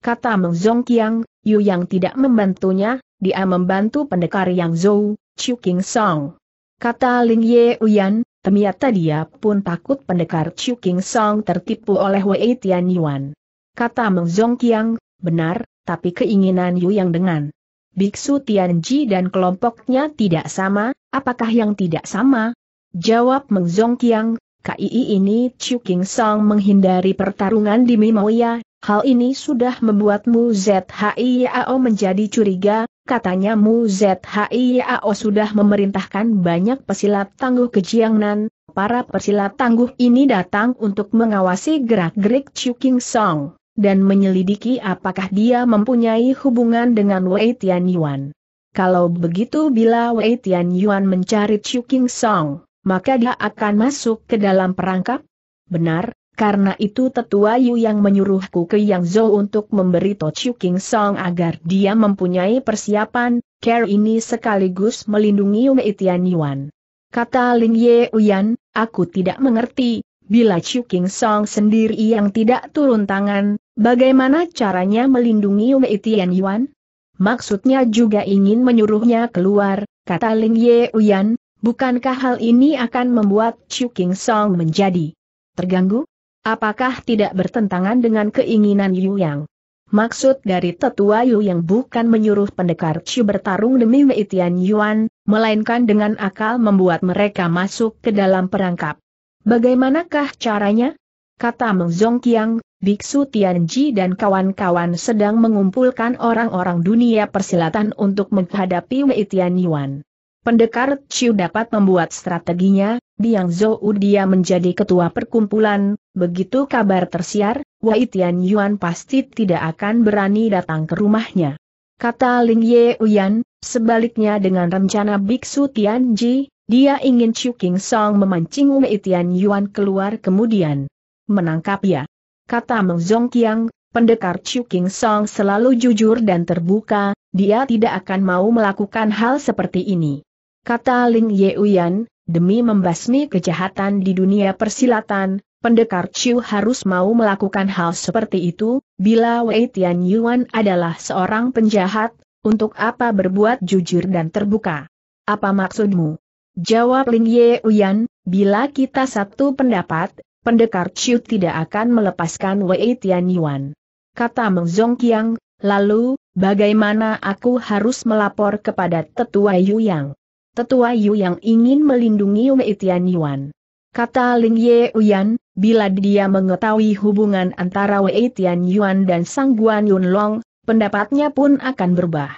Kata Meng Zong Qiang, Yu yang tidak membantunya, dia membantu pendekar yang Zhou, Chu King Song. Kata Ling Ye Uyan, ternyata dia pun takut pendekar Chu King Song tertipu oleh Wei Tian Yuan. Kata Meng Zong Qiang, benar, tapi keinginan Yu yang dengan Biksu Tianji dan kelompoknya tidak sama, apakah yang tidak sama? Jawab Meng Zongqiang, KII ini Chu King Song menghindari pertarungan di Mimoya, hal ini sudah membuat Mu ZHIAO menjadi curiga, katanya Mu ZHIAO sudah memerintahkan banyak pesilat tangguh ke Jiangnan, para pesilat tangguh ini datang untuk mengawasi gerak-gerik Chu King Song dan menyelidiki apakah dia mempunyai hubungan dengan Wei Tianyuan. Kalau begitu bila Wei Tianyuan mencari Chu King Song, maka dia akan masuk ke dalam perangkap? Benar, karena itu tetua Yu yang menyuruhku ke Yang Zhou untuk memberi Tochu King Song agar dia mempunyai persiapan, care ini sekaligus melindungi Mei Tian Yuan. Kata Ling Ye Uyan, aku tidak mengerti, bila Chu King Song sendiri yang tidak turun tangan, bagaimana caranya melindungi Mei Tian Yuan? Maksudnya juga ingin menyuruhnya keluar, kata Ling Ye Uyan, Bukankah hal ini akan membuat Chu King Song menjadi terganggu? Apakah tidak bertentangan dengan keinginan Yu Yang? Maksud dari tetua Yu yang bukan menyuruh pendekar Chu bertarung demi Wei Tian Yuan, melainkan dengan akal membuat mereka masuk ke dalam perangkap. Bagaimanakah caranya? Kata Meng Zong Qiang, Biksu Tianji dan kawan-kawan sedang mengumpulkan orang-orang dunia persilatan untuk menghadapi Wei Tian Yuan. Pendekar Chiu dapat membuat strateginya, Biang Zhou dia menjadi ketua perkumpulan, begitu kabar tersiar, Wei Tian Yuan pasti tidak akan berani datang ke rumahnya. Kata Ling Ye Uyan, sebaliknya dengan rencana Biksu Tianji, dia ingin Chiu King Song memancing Wei Tian Yuan keluar kemudian menangkapnya. Kata Meng Zong Qiang, Pendekar Chu King Song selalu jujur dan terbuka, dia tidak akan mau melakukan hal seperti ini. Kata Ling Uyan, demi membasmi kejahatan di dunia persilatan, pendekar Chiu harus mau melakukan hal seperti itu, bila Wei Tian Yuan adalah seorang penjahat, untuk apa berbuat jujur dan terbuka? Apa maksudmu? Jawab Ling Uyan, bila kita satu pendapat, pendekar Chiu tidak akan melepaskan Wei Tian Yuan. Kata Meng Zongqiang, lalu, bagaimana aku harus melapor kepada tetua Yu Yang? tetua Yu yang ingin melindungi Wei Tian Yuan. Kata Ling Ye Uyan, bila dia mengetahui hubungan antara Wei Tian Yuan dan Sang Guan Yun Long, pendapatnya pun akan berubah.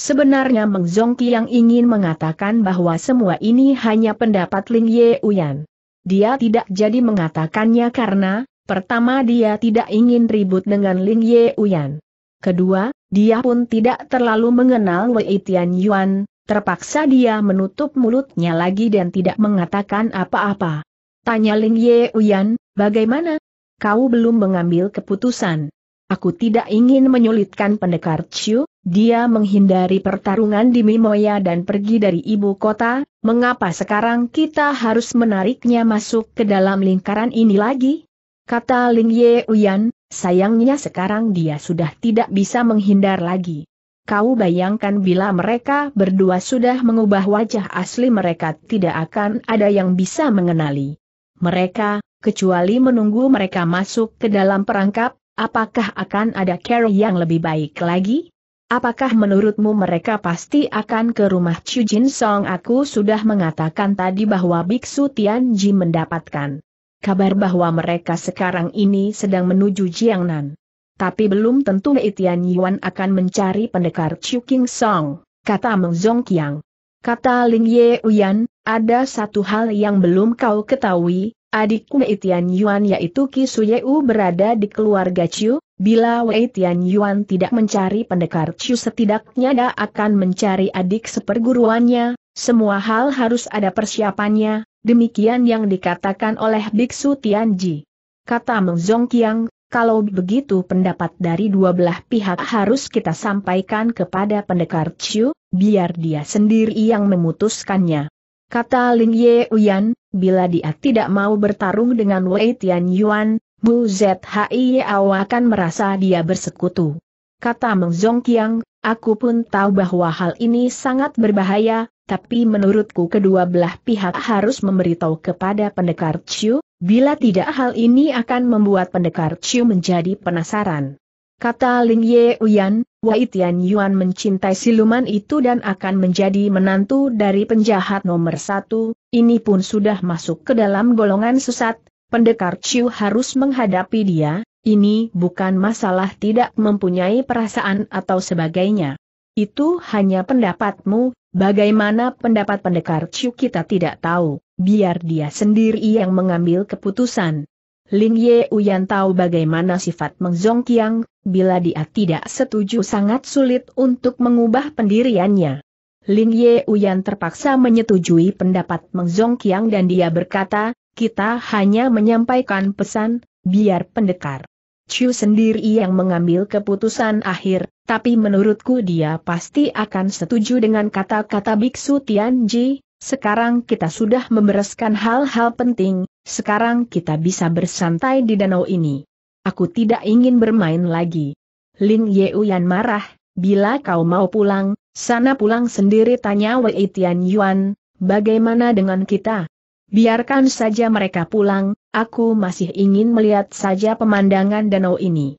Sebenarnya Meng Zongki yang ingin mengatakan bahwa semua ini hanya pendapat Ling Ye Uyan. Dia tidak jadi mengatakannya karena, pertama dia tidak ingin ribut dengan Ling Ye Uyan. Kedua, dia pun tidak terlalu mengenal Wei Tian Yuan, Terpaksa dia menutup mulutnya lagi dan tidak mengatakan apa-apa. Tanya Ling Ye Uyan, bagaimana? Kau belum mengambil keputusan. Aku tidak ingin menyulitkan pendekar Chiu, dia menghindari pertarungan di Mimoya dan pergi dari ibu kota, mengapa sekarang kita harus menariknya masuk ke dalam lingkaran ini lagi? Kata Ling Ye Uyan, sayangnya sekarang dia sudah tidak bisa menghindar lagi. Kau bayangkan bila mereka berdua sudah mengubah wajah asli mereka tidak akan ada yang bisa mengenali. Mereka, kecuali menunggu mereka masuk ke dalam perangkap, apakah akan ada care yang lebih baik lagi? Apakah menurutmu mereka pasti akan ke rumah Chu Jin Song? Aku sudah mengatakan tadi bahwa Biksu Tian Ji mendapatkan kabar bahwa mereka sekarang ini sedang menuju Jiangnan. Tapi belum tentu Wei Tian Yuan akan mencari pendekar Chu King Song, kata Meng Zong Qiang. Kata Ling Ye Uyan, ada satu hal yang belum kau ketahui, adik Wei Tian Yuan yaitu Ki U berada di keluarga Chu, bila Wei Tian Yuan tidak mencari pendekar Chu setidaknya dia akan mencari adik seperguruannya, semua hal harus ada persiapannya, demikian yang dikatakan oleh Biksu Tianji. Kata Meng Zong Qiang, kalau begitu pendapat dari dua belah pihak harus kita sampaikan kepada pendekar Chiu, biar dia sendiri yang memutuskannya. Kata Lin Ye Uyan, bila dia tidak mau bertarung dengan Wei Tian Yuan, Bu Zhi akan merasa dia bersekutu. Kata Meng Zongqiang, aku pun tahu bahwa hal ini sangat berbahaya, tapi menurutku kedua belah pihak harus memberitahu kepada pendekar Chiu, Bila tidak hal ini akan membuat pendekar Chiu menjadi penasaran. Kata Ling Ye Uyan, Wai Tian Yuan mencintai siluman itu dan akan menjadi menantu dari penjahat nomor satu, ini pun sudah masuk ke dalam golongan sesat, pendekar Chiu harus menghadapi dia, ini bukan masalah tidak mempunyai perasaan atau sebagainya. Itu hanya pendapatmu, bagaimana pendapat pendekar Chiu kita tidak tahu biar dia sendiri yang mengambil keputusan. Ling Ye Uyan tahu bagaimana sifat Meng Zong Qiang, bila dia tidak setuju sangat sulit untuk mengubah pendiriannya. Ling Ye Uyan terpaksa menyetujui pendapat Meng Zong Qiang dan dia berkata, kita hanya menyampaikan pesan, biar pendekar. Chu sendiri yang mengambil keputusan akhir, tapi menurutku dia pasti akan setuju dengan kata-kata Biksu Tianji, sekarang kita sudah membereskan hal-hal penting, sekarang kita bisa bersantai di danau ini. Aku tidak ingin bermain lagi. Lin Yeuyan marah, bila kau mau pulang, sana pulang sendiri tanya Wei Tian Yuan, bagaimana dengan kita? Biarkan saja mereka pulang, aku masih ingin melihat saja pemandangan danau ini.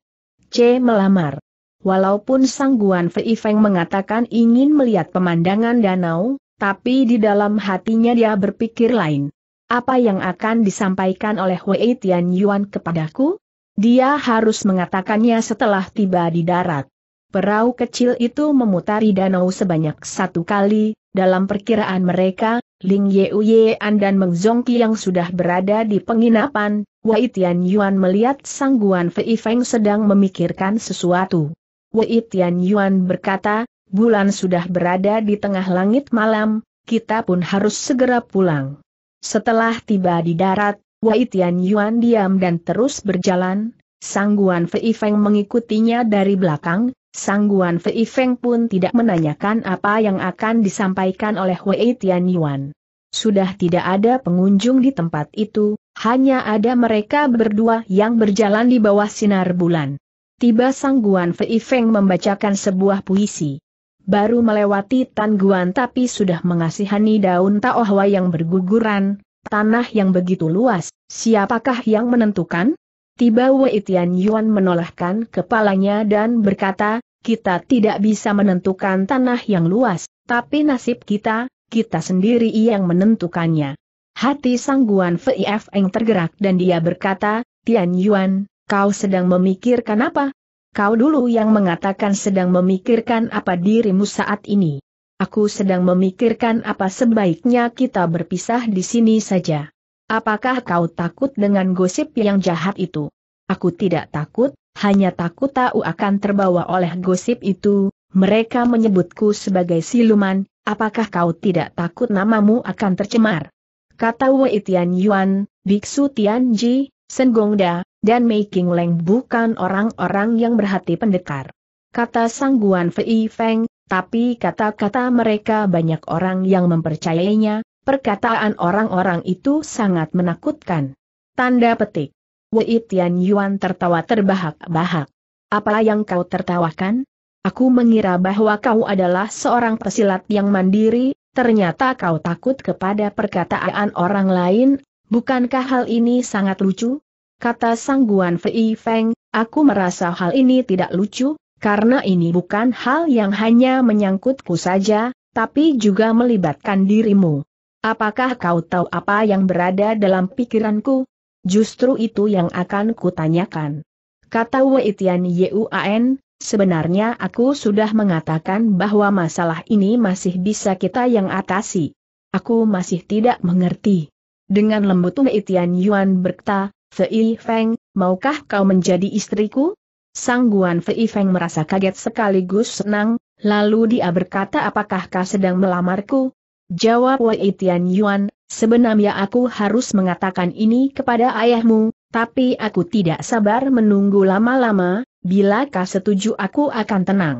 C. Melamar Walaupun Sang Guan Fei Feng mengatakan ingin melihat pemandangan danau, tapi di dalam hatinya dia berpikir lain. Apa yang akan disampaikan oleh Wei Tian Yuan kepadaku? Dia harus mengatakannya setelah tiba di darat. Perahu kecil itu memutari danau sebanyak satu kali, dalam perkiraan mereka, Ling Yeuyean dan Meng Zongki yang sudah berada di penginapan, Wei Tian Yuan melihat Guan Fei Feng sedang memikirkan sesuatu. Wei Tian Yuan berkata, bulan sudah berada di tengah langit malam, kita pun harus segera pulang. Setelah tiba di darat, Wei Tian Yuan diam dan terus berjalan, Sangguan Fei Feng mengikutinya dari belakang, Sangguan Fei Feng pun tidak menanyakan apa yang akan disampaikan oleh Wei Tian Yuan. Sudah tidak ada pengunjung di tempat itu, hanya ada mereka berdua yang berjalan di bawah sinar bulan. Tiba Sangguan Fei Feng membacakan sebuah puisi baru melewati tangguan tapi sudah mengasihani daun taohwa yang berguguran, tanah yang begitu luas, siapakah yang menentukan? Tiba Wei Tian Yuan menolakkan kepalanya dan berkata, kita tidak bisa menentukan tanah yang luas, tapi nasib kita, kita sendiri yang menentukannya. Hati sangguan Fei Eng tergerak dan dia berkata, Tian Yuan, kau sedang memikirkan apa? Kau dulu yang mengatakan sedang memikirkan apa dirimu saat ini. Aku sedang memikirkan apa sebaiknya kita berpisah di sini saja. Apakah kau takut dengan gosip yang jahat itu? Aku tidak takut, hanya takut tahu akan terbawa oleh gosip itu. Mereka menyebutku sebagai siluman, apakah kau tidak takut namamu akan tercemar? Kata Wei Tian Yuan, Biksu Tianji, Gongda dan Mei King Leng bukan orang-orang yang berhati pendekar. Kata sangguan Fei Feng, tapi kata-kata mereka banyak orang yang mempercayainya, perkataan orang-orang itu sangat menakutkan. Tanda petik. Wei Tian Yuan tertawa terbahak-bahak. Apa yang kau tertawakan? Aku mengira bahwa kau adalah seorang pesilat yang mandiri, ternyata kau takut kepada perkataan orang lain, bukankah hal ini sangat lucu? kata sangguan Fei Feng, aku merasa hal ini tidak lucu, karena ini bukan hal yang hanya menyangkutku saja, tapi juga melibatkan dirimu. Apakah kau tahu apa yang berada dalam pikiranku? Justru itu yang akan kutanyakan. Kata Wei Tian Yuan, sebenarnya aku sudah mengatakan bahwa masalah ini masih bisa kita yang atasi. Aku masih tidak mengerti. Dengan lembut Wei Tian Yuan berkata, Fei Feng, maukah kau menjadi istriku? Sang Guan Fei Feng merasa kaget sekaligus senang, lalu dia berkata apakah kau sedang melamarku? Jawab Wei Tian Yuan, sebenarnya aku harus mengatakan ini kepada ayahmu, tapi aku tidak sabar menunggu lama-lama, bila kau setuju aku akan tenang.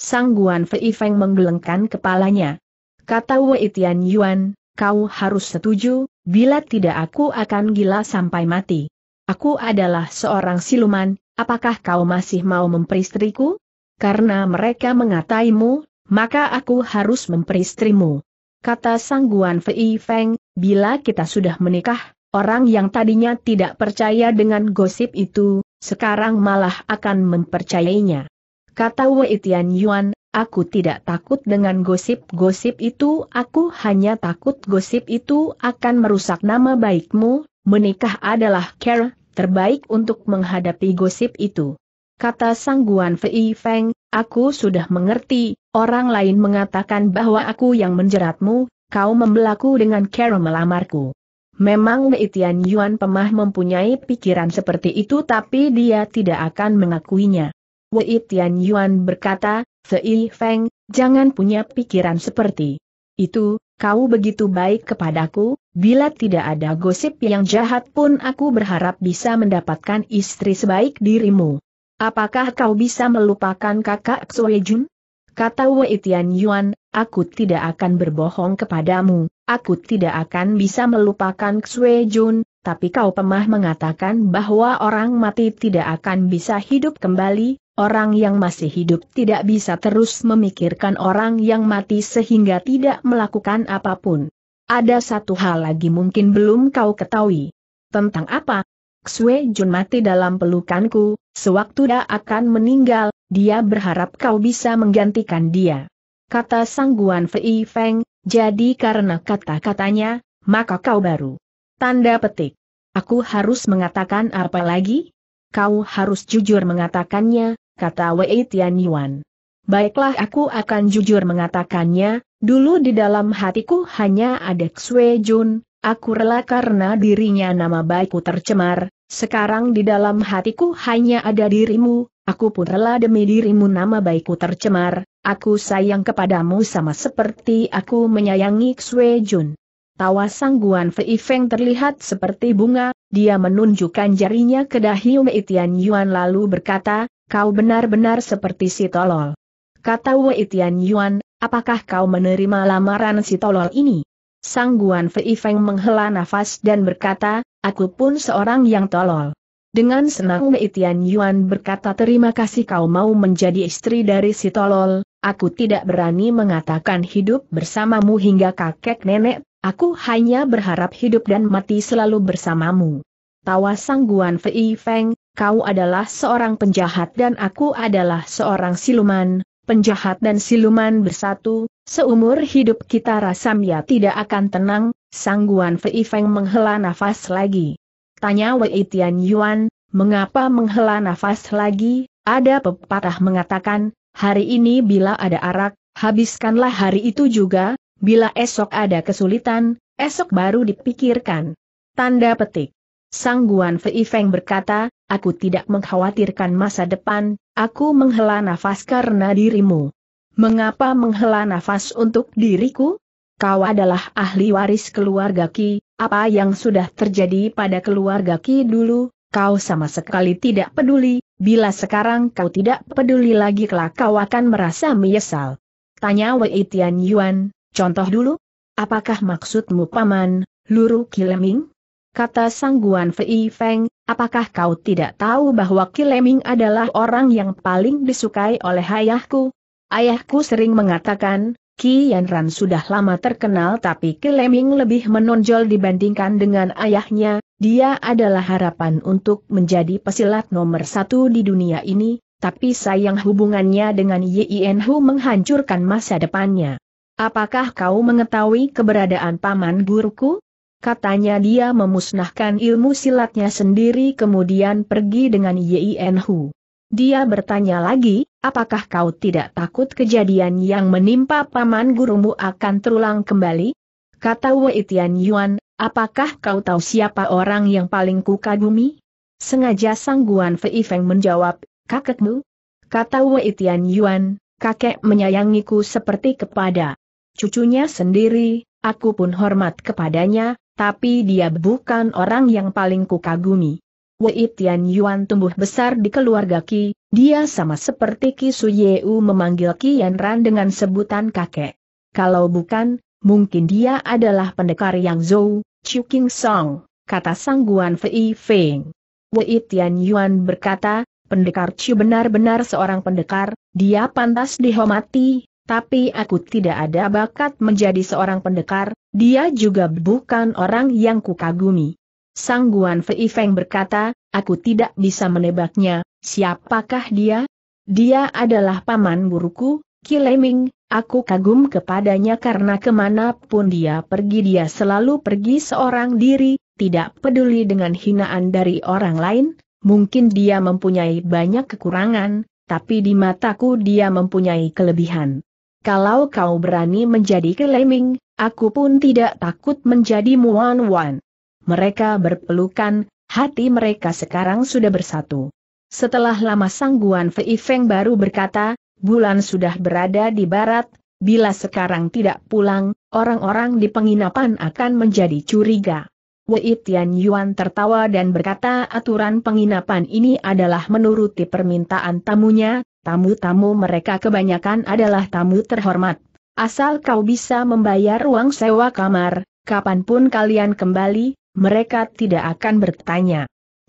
Sang Guan Fei Feng menggelengkan kepalanya. Kata Wei Tian Yuan, kau harus setuju, bila tidak aku akan gila sampai mati. Aku adalah seorang siluman, apakah kau masih mau memperistriku? Karena mereka mengataimu, maka aku harus memperistrimu. Kata sangguan Fei Feng, bila kita sudah menikah, orang yang tadinya tidak percaya dengan gosip itu, sekarang malah akan mempercayainya. Kata Wei Tian Yuan, aku tidak takut dengan gosip-gosip itu, aku hanya takut gosip itu akan merusak nama baikmu, menikah adalah cara terbaik untuk menghadapi gosip itu. Kata Sang Guan Fei Feng, aku sudah mengerti, orang lain mengatakan bahwa aku yang menjeratmu, kau membelaku dengan cara melamarku. Memang Tian Yuan Pemah mempunyai pikiran seperti itu tapi dia tidak akan mengakuinya. Wei Tian Yuan berkata, Fei Feng, jangan punya pikiran seperti itu, kau begitu baik kepadaku, Bila tidak ada gosip yang jahat pun aku berharap bisa mendapatkan istri sebaik dirimu. Apakah kau bisa melupakan kakak Jun? Kata Wei Tian Yuan, aku tidak akan berbohong kepadamu, aku tidak akan bisa melupakan Xue Jun, tapi kau pemah mengatakan bahwa orang mati tidak akan bisa hidup kembali, orang yang masih hidup tidak bisa terus memikirkan orang yang mati sehingga tidak melakukan apapun. Ada satu hal lagi mungkin belum kau ketahui. Tentang apa? Xue Jun mati dalam pelukanku, sewaktu dia akan meninggal, dia berharap kau bisa menggantikan dia. Kata sangguan Fei Feng, jadi karena kata-katanya, maka kau baru. Tanda petik. Aku harus mengatakan apa lagi? Kau harus jujur mengatakannya, kata Wei Tianyuan. Baiklah aku akan jujur mengatakannya, Dulu di dalam hatiku hanya ada Xue Jun, aku rela karena dirinya nama baikku tercemar, sekarang di dalam hatiku hanya ada dirimu, aku pun rela demi dirimu nama baikku tercemar, aku sayang kepadamu sama seperti aku menyayangi Xue Jun. Tawa sangguan Fei Feng terlihat seperti bunga, dia menunjukkan jarinya ke dahi Wei Tian Yuan lalu berkata, kau benar-benar seperti si tolol. Kata Wei Tian Yuan, apakah kau menerima lamaran si tolol ini? Sang Guan Fei Feng menghela nafas dan berkata, aku pun seorang yang tolol. Dengan senang Mei Tian Yuan berkata terima kasih kau mau menjadi istri dari si tolol, aku tidak berani mengatakan hidup bersamamu hingga kakek nenek, aku hanya berharap hidup dan mati selalu bersamamu. Tawa Sang Guan Fei Feng, kau adalah seorang penjahat dan aku adalah seorang siluman, penjahat dan siluman bersatu, seumur hidup kita rasamnya tidak akan tenang, sangguan Fei Feng menghela nafas lagi. Tanya Wei Tian Yuan, mengapa menghela nafas lagi, ada pepatah mengatakan, hari ini bila ada arak, habiskanlah hari itu juga, bila esok ada kesulitan, esok baru dipikirkan. Tanda petik. Sang Guan Fei Feng berkata, aku tidak mengkhawatirkan masa depan, aku menghela nafas karena dirimu. Mengapa menghela nafas untuk diriku? Kau adalah ahli waris keluarga Ki, apa yang sudah terjadi pada keluarga Ki dulu, kau sama sekali tidak peduli, bila sekarang kau tidak peduli lagi kelak kau akan merasa menyesal. Tanya Wei Tian Yuan, contoh dulu? Apakah maksudmu paman, Luru Kileming? kata sangguan Fei Feng, apakah kau tidak tahu bahwa Kileming adalah orang yang paling disukai oleh ayahku? Ayahku sering mengatakan, Ki ran sudah lama terkenal tapi Kileming lebih menonjol dibandingkan dengan ayahnya, dia adalah harapan untuk menjadi pesilat nomor satu di dunia ini, tapi sayang hubungannya dengan Yien Hu menghancurkan masa depannya. Apakah kau mengetahui keberadaan paman guruku? Katanya dia memusnahkan ilmu silatnya sendiri kemudian pergi dengan Yin Hu. Dia bertanya lagi, apakah kau tidak takut kejadian yang menimpa paman gurumu akan terulang kembali? Kata Wei Tian Yuan, apakah kau tahu siapa orang yang paling kukagumi? Sengaja sangguan Fei Feng menjawab, kakekmu? Kata Wei Tian Yuan, kakek menyayangiku seperti kepada cucunya sendiri, aku pun hormat kepadanya, tapi dia bukan orang yang paling kukagumi. Wei Tian Yuan tumbuh besar di keluarga Ki, dia sama seperti Ki Su Yeu memanggil Ki Yan Ran dengan sebutan kakek. Kalau bukan, mungkin dia adalah pendekar yang Zhou, Chu King Song, kata sangguan Fei Feng. Wei Tian Yuan berkata, pendekar Chu benar-benar seorang pendekar, dia pantas dihormati, tapi aku tidak ada bakat menjadi seorang pendekar, dia juga bukan orang yang kukagumi. Sang Guan Fei Feng berkata, aku tidak bisa menebaknya, siapakah dia? Dia adalah paman guruku, Kileming, aku kagum kepadanya karena kemanapun dia pergi dia selalu pergi seorang diri, tidak peduli dengan hinaan dari orang lain, mungkin dia mempunyai banyak kekurangan, tapi di mataku dia mempunyai kelebihan kalau kau berani menjadi keleming, aku pun tidak takut menjadi muan-wan. Mereka berpelukan, hati mereka sekarang sudah bersatu. Setelah lama sangguan Fei Feng baru berkata, bulan sudah berada di barat, bila sekarang tidak pulang, orang-orang di penginapan akan menjadi curiga. Wei Tian Yuan tertawa dan berkata aturan penginapan ini adalah menuruti permintaan tamunya, Tamu-tamu mereka kebanyakan adalah tamu terhormat. Asal kau bisa membayar uang sewa kamar, kapanpun kalian kembali, mereka tidak akan bertanya.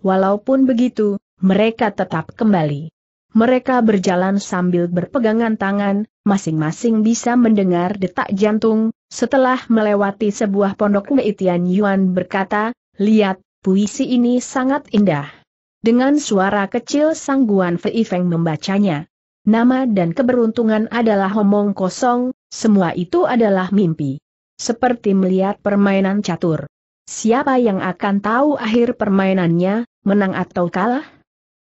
Walaupun begitu, mereka tetap kembali. Mereka berjalan sambil berpegangan tangan, masing-masing bisa mendengar detak jantung. Setelah melewati sebuah pondok Meitian Yuan berkata, lihat, puisi ini sangat indah. Dengan suara kecil sangguan Fei Feng membacanya. Nama dan keberuntungan adalah omong kosong, semua itu adalah mimpi. Seperti melihat permainan catur. Siapa yang akan tahu akhir permainannya, menang atau kalah?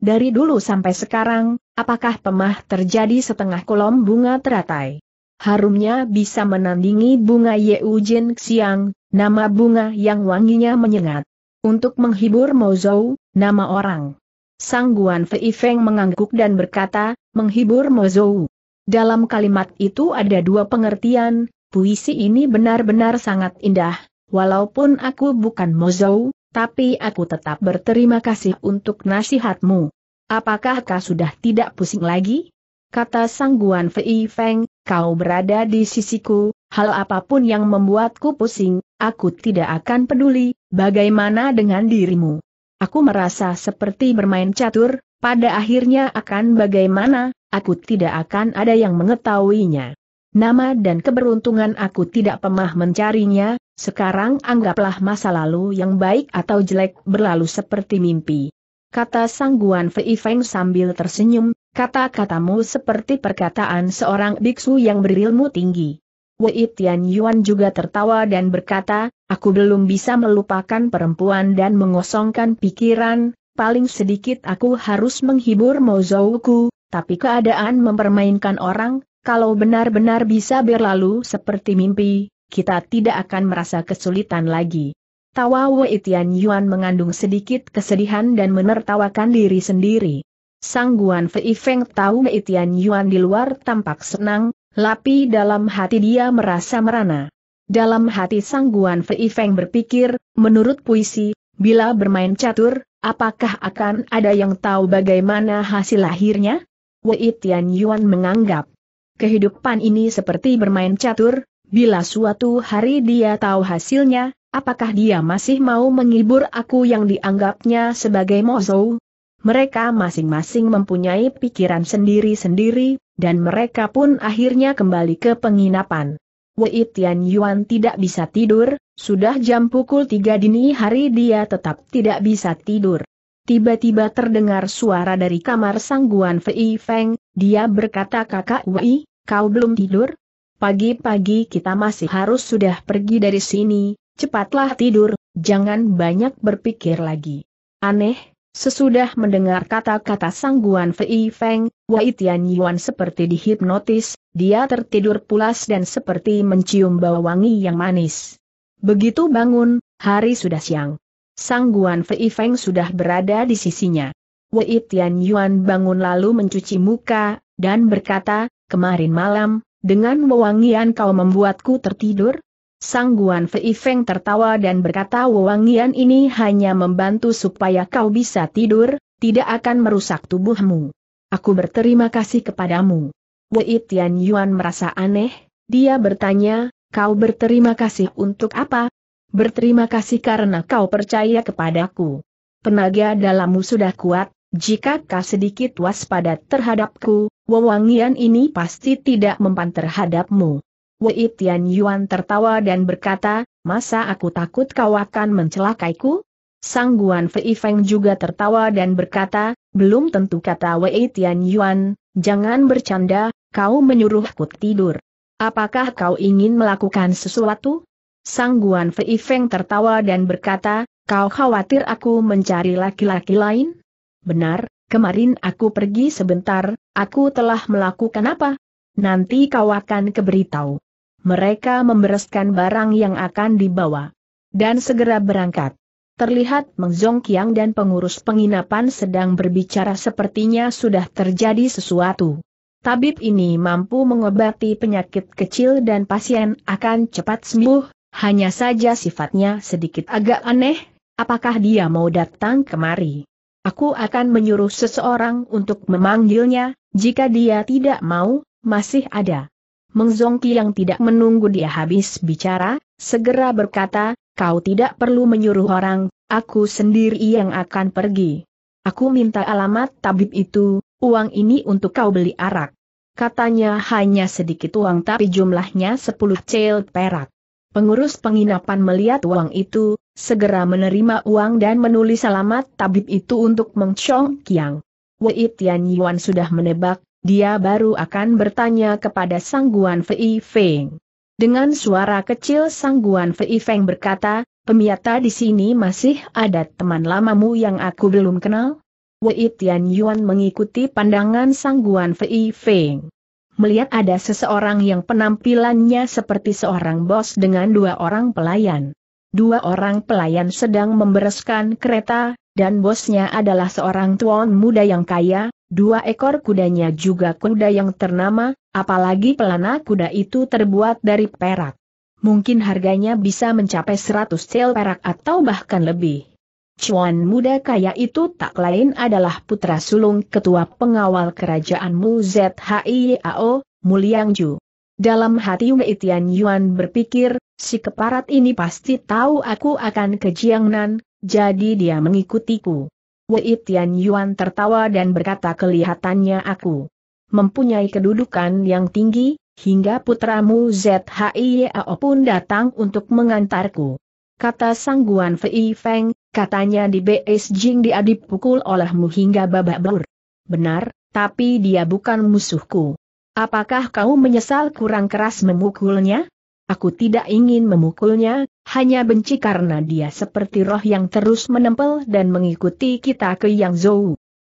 Dari dulu sampai sekarang, apakah pemah terjadi setengah kolom bunga teratai? Harumnya bisa menandingi bunga Yeujin Xiang, nama bunga yang wanginya menyengat untuk menghibur Zou, nama orang. Sang Guan Fei Feng mengangguk dan berkata, menghibur Zou. Dalam kalimat itu ada dua pengertian, puisi ini benar-benar sangat indah, walaupun aku bukan Zou, tapi aku tetap berterima kasih untuk nasihatmu. Apakah kau sudah tidak pusing lagi? Kata Sang Guan Fei Feng, kau berada di sisiku, hal apapun yang membuatku pusing, aku tidak akan peduli, Bagaimana dengan dirimu? Aku merasa seperti bermain catur, pada akhirnya akan bagaimana, aku tidak akan ada yang mengetahuinya. Nama dan keberuntungan aku tidak pemah mencarinya, sekarang anggaplah masa lalu yang baik atau jelek berlalu seperti mimpi. Kata sangguan Fei Feng sambil tersenyum, kata-katamu seperti perkataan seorang biksu yang berilmu tinggi. Wei Tian Yuan juga tertawa dan berkata, Aku belum bisa melupakan perempuan dan mengosongkan pikiran, paling sedikit aku harus menghibur Mozouku, tapi keadaan mempermainkan orang, kalau benar-benar bisa berlalu seperti mimpi, kita tidak akan merasa kesulitan lagi. Tawa Wei Tian Yuan mengandung sedikit kesedihan dan menertawakan diri sendiri. Sang Guan Fei Feng tahu Wei Tian Yuan di luar tampak senang, tapi dalam hati dia merasa merana. Dalam hati sangguan Fei Feng berpikir, menurut puisi, bila bermain catur, apakah akan ada yang tahu bagaimana hasil akhirnya? Wei Tian Yuan menganggap, kehidupan ini seperti bermain catur, bila suatu hari dia tahu hasilnya, apakah dia masih mau menghibur aku yang dianggapnya sebagai mozou? Mereka masing-masing mempunyai pikiran sendiri-sendiri, dan mereka pun akhirnya kembali ke penginapan. Wei Tian Yuan tidak bisa tidur, sudah jam pukul tiga dini hari dia tetap tidak bisa tidur. Tiba-tiba terdengar suara dari kamar sangguan Fei Feng, dia berkata kakak Wei, kau belum tidur? Pagi-pagi kita masih harus sudah pergi dari sini, cepatlah tidur, jangan banyak berpikir lagi. Aneh, sesudah mendengar kata-kata sangguan Fei Feng, Wei Tian Yuan seperti dihipnotis, dia tertidur pulas dan seperti mencium bau wangi yang manis. Begitu bangun, hari sudah siang. Sang Guan Fei Feng sudah berada di sisinya. Wei Tian Yuan bangun lalu mencuci muka, dan berkata, kemarin malam, dengan wewangian kau membuatku tertidur? Sang Guan Fei Feng tertawa dan berkata wewangian ini hanya membantu supaya kau bisa tidur, tidak akan merusak tubuhmu. Aku berterima kasih kepadamu. Wei Tian Yuan merasa aneh, dia bertanya, kau berterima kasih untuk apa? Berterima kasih karena kau percaya kepadaku. Tenaga dalammu sudah kuat, jika kau sedikit waspada terhadapku, wewangian ini pasti tidak mempan terhadapmu. Wei Tian Yuan tertawa dan berkata, masa aku takut kau akan mencelakaiku? Sangguan Guan Fei Feng juga tertawa dan berkata, belum tentu kata Wei Tian Yuan, jangan bercanda, kau menyuruhku tidur. Apakah kau ingin melakukan sesuatu? Sang Guan Fei Feng tertawa dan berkata, kau khawatir aku mencari laki-laki lain? Benar, kemarin aku pergi sebentar, aku telah melakukan apa? Nanti kau akan keberitahu. Mereka membereskan barang yang akan dibawa. Dan segera berangkat. Terlihat Zong Kiang dan pengurus penginapan sedang berbicara sepertinya sudah terjadi sesuatu. Tabib ini mampu mengobati penyakit kecil dan pasien akan cepat sembuh, hanya saja sifatnya sedikit agak aneh, apakah dia mau datang kemari? Aku akan menyuruh seseorang untuk memanggilnya, jika dia tidak mau, masih ada. Zong yang tidak menunggu dia habis bicara, segera berkata, Kau tidak perlu menyuruh orang, aku sendiri yang akan pergi. Aku minta alamat tabib itu, uang ini untuk kau beli arak. Katanya hanya sedikit uang tapi jumlahnya 10 cel perak. Pengurus penginapan melihat uang itu, segera menerima uang dan menulis alamat tabib itu untuk mengcong Kiang. Wei Tian Yuan sudah menebak, dia baru akan bertanya kepada Sangguan Fei Feng. Dengan suara kecil sangguan Fei Feng berkata, pemiata di sini masih ada teman lamamu yang aku belum kenal? Wei Tian Yuan mengikuti pandangan sangguan Fei Feng. Melihat ada seseorang yang penampilannya seperti seorang bos dengan dua orang pelayan. Dua orang pelayan sedang membereskan kereta, dan bosnya adalah seorang tuan muda yang kaya, dua ekor kudanya juga kuda yang ternama, Apalagi pelana kuda itu terbuat dari perak. Mungkin harganya bisa mencapai 100 sel perak atau bahkan lebih. Cuan muda kaya itu tak lain adalah putra sulung ketua pengawal kerajaan kerajaanmu ZHIAO, Muliangju. Dalam hati Wei Tian Yuan berpikir, si keparat ini pasti tahu aku akan ke Jiangnan, jadi dia mengikutiku. Wei Tian Yuan tertawa dan berkata kelihatannya aku mempunyai kedudukan yang tinggi, hingga putramu ZHIYAO pun datang untuk mengantarku. Kata sangguan Fei Feng, katanya di Beijing dia dipukul olehmu hingga babak belur. Benar, tapi dia bukan musuhku. Apakah kau menyesal kurang keras memukulnya? Aku tidak ingin memukulnya, hanya benci karena dia seperti roh yang terus menempel dan mengikuti kita ke Yang Zhou.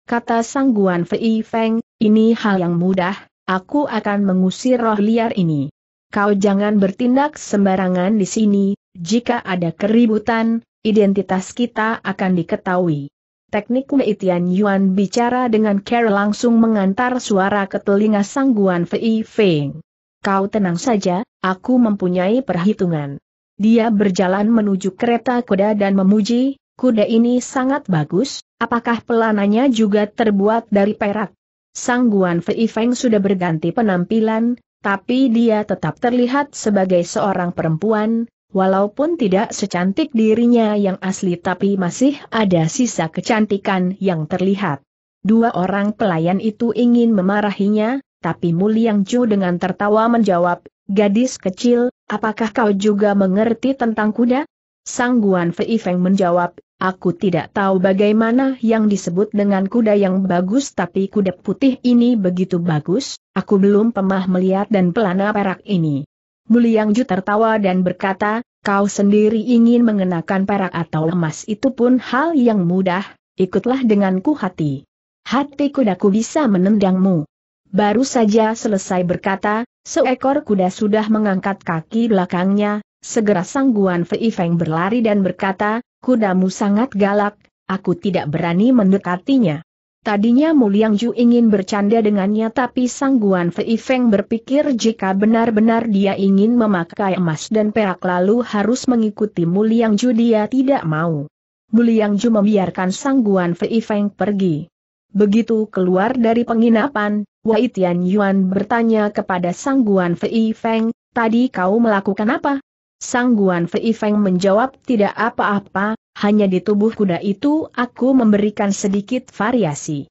Kata sangguan Fei Feng, ini hal yang mudah, aku akan mengusir roh liar ini. Kau jangan bertindak sembarangan di sini, jika ada keributan, identitas kita akan diketahui. Teknik Mei Yuan bicara dengan Carol langsung mengantar suara ke telinga sangguan Fei Feng. Kau tenang saja, aku mempunyai perhitungan. Dia berjalan menuju kereta kuda dan memuji, kuda ini sangat bagus, apakah pelananya juga terbuat dari perak? Sang Guan Fei Feng sudah berganti penampilan, tapi dia tetap terlihat sebagai seorang perempuan, walaupun tidak secantik dirinya yang asli tapi masih ada sisa kecantikan yang terlihat. Dua orang pelayan itu ingin memarahinya, tapi Muliang Chu dengan tertawa menjawab, Gadis kecil, apakah kau juga mengerti tentang kuda? Sang Guan Fei Feng menjawab, aku tidak tahu bagaimana yang disebut dengan kuda yang bagus tapi kuda putih ini begitu bagus, aku belum pernah melihat dan pelana perak ini. Muliang Ju tertawa dan berkata, kau sendiri ingin mengenakan perak atau emas itu pun hal yang mudah, ikutlah denganku hati. Hati kudaku bisa menendangmu. Baru saja selesai berkata, seekor kuda sudah mengangkat kaki belakangnya, Segera sangguan Fei Feng berlari dan berkata, kudamu sangat galak, aku tidak berani mendekatinya. Tadinya Muliang Ju ingin bercanda dengannya tapi sangguan Fei Feng berpikir jika benar-benar dia ingin memakai emas dan perak lalu harus mengikuti Muliang Ju dia tidak mau. Muliang Ju membiarkan sangguan Fei Feng pergi. Begitu keluar dari penginapan, Wei Tian Yuan bertanya kepada sangguan Fei Feng, tadi kau melakukan apa? Sang Guan Fei Feng menjawab tidak apa-apa, hanya di tubuh kuda itu aku memberikan sedikit variasi.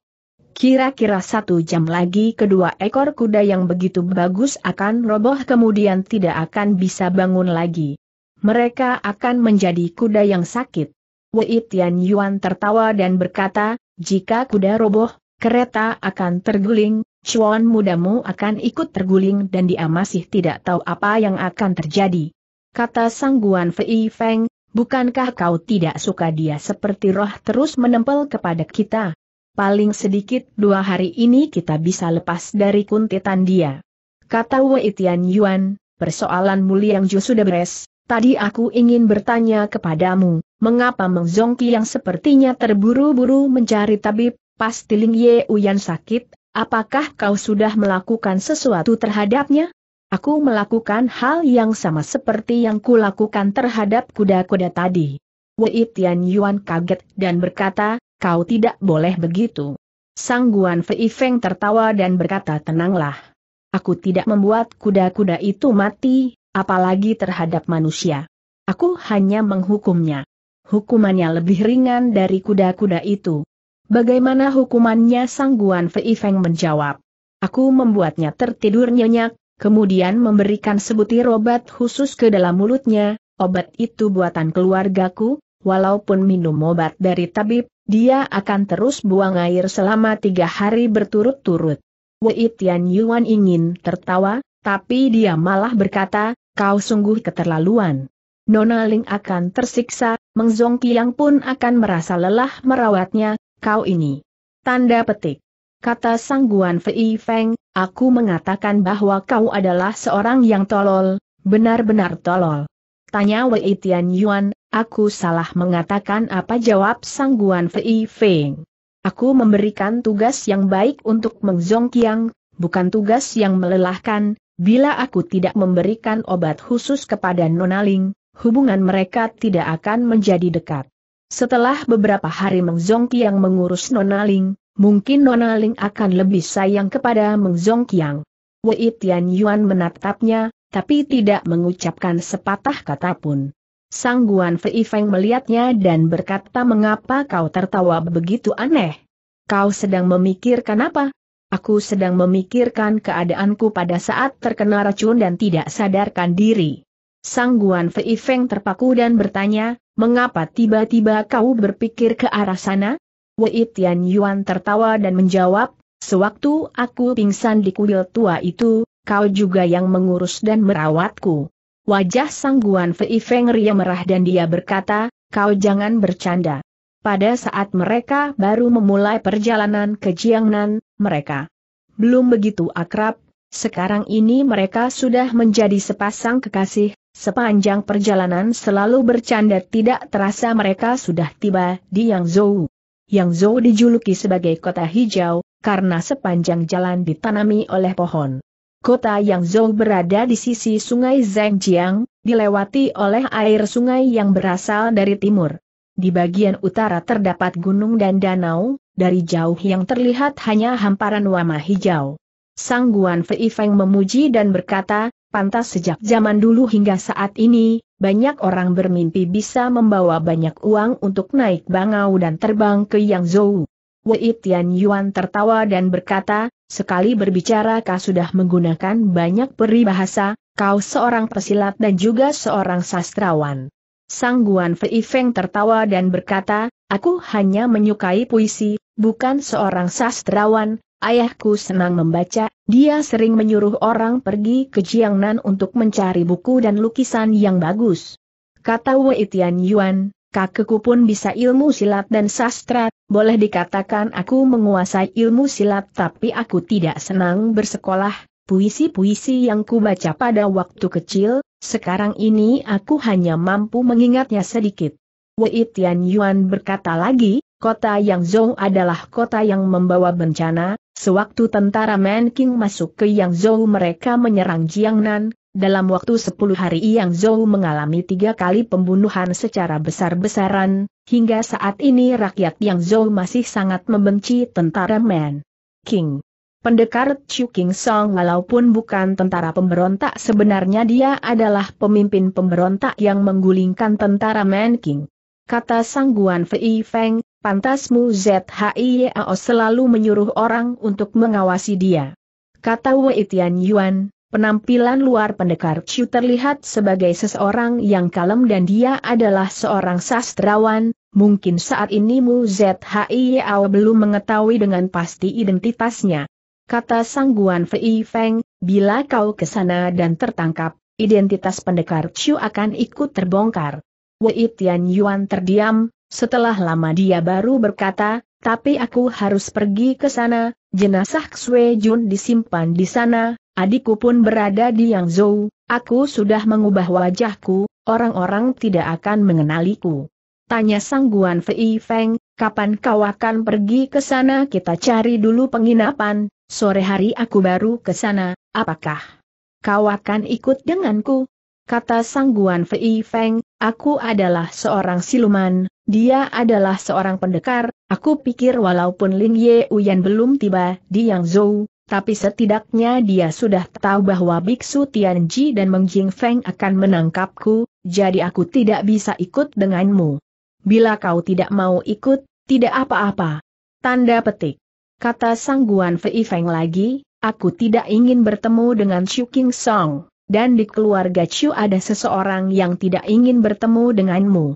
Kira-kira satu jam lagi kedua ekor kuda yang begitu bagus akan roboh kemudian tidak akan bisa bangun lagi. Mereka akan menjadi kuda yang sakit. Wei Tian Yuan tertawa dan berkata, jika kuda roboh, kereta akan terguling, cuan mudamu akan ikut terguling dan dia masih tidak tahu apa yang akan terjadi kata sangguan Fei Feng, bukankah kau tidak suka dia seperti roh terus menempel kepada kita? Paling sedikit dua hari ini kita bisa lepas dari kuntitan dia. Kata Wei Tian Yuan, mulia yang Ju sudah beres, tadi aku ingin bertanya kepadamu, mengapa Meng Zongqi yang sepertinya terburu-buru mencari tabib, pasti Ling Ye Uyan sakit, apakah kau sudah melakukan sesuatu terhadapnya? aku melakukan hal yang sama seperti yang kulakukan terhadap kuda-kuda tadi. Wei Tian Yuan kaget dan berkata, kau tidak boleh begitu. Sang Guan Fei Feng tertawa dan berkata tenanglah. Aku tidak membuat kuda-kuda itu mati, apalagi terhadap manusia. Aku hanya menghukumnya. Hukumannya lebih ringan dari kuda-kuda itu. Bagaimana hukumannya Sang Guan Fei Feng menjawab. Aku membuatnya tertidur nyenyak, kemudian memberikan sebutir obat khusus ke dalam mulutnya, obat itu buatan keluargaku, walaupun minum obat dari tabib, dia akan terus buang air selama tiga hari berturut-turut. Wei Tian Yuan ingin tertawa, tapi dia malah berkata, kau sungguh keterlaluan. Nona Ling akan tersiksa, Meng Zongqiang pun akan merasa lelah merawatnya, kau ini. Tanda petik. Kata Sang Guan Fei Feng, Aku mengatakan bahwa kau adalah seorang yang tolol, benar-benar tolol. Tanya Wei Tian Yuan, aku salah mengatakan apa jawab sangguan Fei Feng. Aku memberikan tugas yang baik untuk Meng Zongqiang, bukan tugas yang melelahkan, bila aku tidak memberikan obat khusus kepada Nonaling, hubungan mereka tidak akan menjadi dekat. Setelah beberapa hari Meng Zongqiang mengurus Nonaling, Mungkin Nona Ling akan lebih sayang kepada Meng Zongqiang. Wei Tian menatapnya, tapi tidak mengucapkan sepatah kata pun. Sang Guan Fei Feng melihatnya dan berkata mengapa kau tertawa begitu aneh? Kau sedang memikirkan apa? Aku sedang memikirkan keadaanku pada saat terkena racun dan tidak sadarkan diri. Sang Guan Fei Feng terpaku dan bertanya, mengapa tiba-tiba kau berpikir ke arah sana? Wei Tian Yuan tertawa dan menjawab, Sewaktu aku pingsan di kuil tua itu, kau juga yang mengurus dan merawatku. Wajah sangguan Fei Feng Ria merah dan dia berkata, kau jangan bercanda. Pada saat mereka baru memulai perjalanan ke Jiangnan, mereka belum begitu akrab, sekarang ini mereka sudah menjadi sepasang kekasih, sepanjang perjalanan selalu bercanda tidak terasa mereka sudah tiba di Yangzhou yang Zhou dijuluki sebagai kota hijau, karena sepanjang jalan ditanami oleh pohon. Kota yang Zhou berada di sisi sungai Zhengjiang, dilewati oleh air sungai yang berasal dari timur. Di bagian utara terdapat gunung dan danau, dari jauh yang terlihat hanya hamparan wama hijau. Sang Guan Fei Feng memuji dan berkata, pantas sejak zaman dulu hingga saat ini, banyak orang bermimpi bisa membawa banyak uang untuk naik bangau dan terbang ke Yangzhou. Wei Tian Yuan tertawa dan berkata, sekali berbicara kau sudah menggunakan banyak peribahasa, kau seorang pesilat dan juga seorang sastrawan. Sang Guan Fei Feng tertawa dan berkata, aku hanya menyukai puisi, bukan seorang sastrawan, Ayahku senang membaca, dia sering menyuruh orang pergi ke Jiangnan untuk mencari buku dan lukisan yang bagus. Kata Wei Tian Yuan, kakekku pun bisa ilmu silat dan sastra, boleh dikatakan aku menguasai ilmu silat tapi aku tidak senang bersekolah, puisi-puisi yang ku baca pada waktu kecil, sekarang ini aku hanya mampu mengingatnya sedikit. Wei Tian Yuan berkata lagi, Kota yang Zong adalah kota yang membawa bencana, Sewaktu tentara Man King masuk ke Yang Zhou mereka menyerang Jiangnan, dalam waktu 10 hari Yang Zhou mengalami tiga kali pembunuhan secara besar-besaran, hingga saat ini rakyat Yang Zhou masih sangat membenci tentara Man King. Pendekar Chu King Song walaupun bukan tentara pemberontak sebenarnya dia adalah pemimpin pemberontak yang menggulingkan tentara Man King. Kata Sangguan Fei Feng, Pantasmu ZHIYAO selalu menyuruh orang untuk mengawasi dia. Kata Wei Tian Yuan, penampilan luar pendekar Chu terlihat sebagai seseorang yang kalem dan dia adalah seorang sastrawan, mungkin saat ini Mu ZHIYAO belum mengetahui dengan pasti identitasnya. Kata sangguan Fei Feng, bila kau ke sana dan tertangkap, identitas pendekar Chu akan ikut terbongkar. Wei Tian Yuan terdiam, setelah lama dia baru berkata, tapi aku harus pergi ke sana, jenazah Xue Jun disimpan di sana, adikku pun berada di Yangzhou, aku sudah mengubah wajahku, orang-orang tidak akan mengenaliku. Tanya Sang Guan Fei Feng, kapan kau akan pergi ke sana kita cari dulu penginapan, sore hari aku baru ke sana, apakah kau akan ikut denganku? Kata Sang Guan Fei Feng, Aku adalah seorang siluman, dia adalah seorang pendekar, aku pikir walaupun Lin Ye Uyan belum tiba di Yang Zhou, tapi setidaknya dia sudah tahu bahwa Biksu Tian Ji dan Meng Jing Feng akan menangkapku, jadi aku tidak bisa ikut denganmu. Bila kau tidak mau ikut, tidak apa-apa. Tanda petik. Kata Sangguan Fei Feng lagi, aku tidak ingin bertemu dengan Shu King Song. Dan di keluarga Chu ada seseorang yang tidak ingin bertemu denganmu.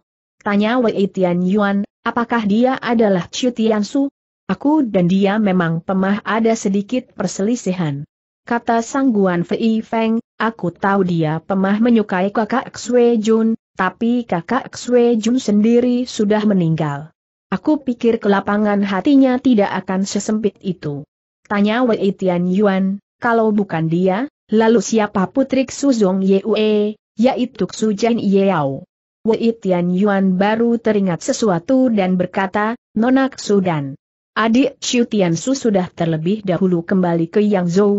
Tanya Wei Tian Yuan, apakah dia adalah Chu Tian Su? Aku dan dia memang pemah ada sedikit perselisihan. Kata sangguan Fei Feng, aku tahu dia pemah menyukai kakak Xue Jun, tapi kakak Xue Jun sendiri sudah meninggal. Aku pikir kelapangan hatinya tidak akan sesempit itu. Tanya Wei Tian Yuan, kalau bukan dia, Lalu siapa putri Suzong Yue, yaitu Sujan Yeao. Wei Tian Yuan baru teringat sesuatu dan berkata, Nonak Sudan. Adik Xu Tian Su sudah terlebih dahulu kembali ke Yang Zhou.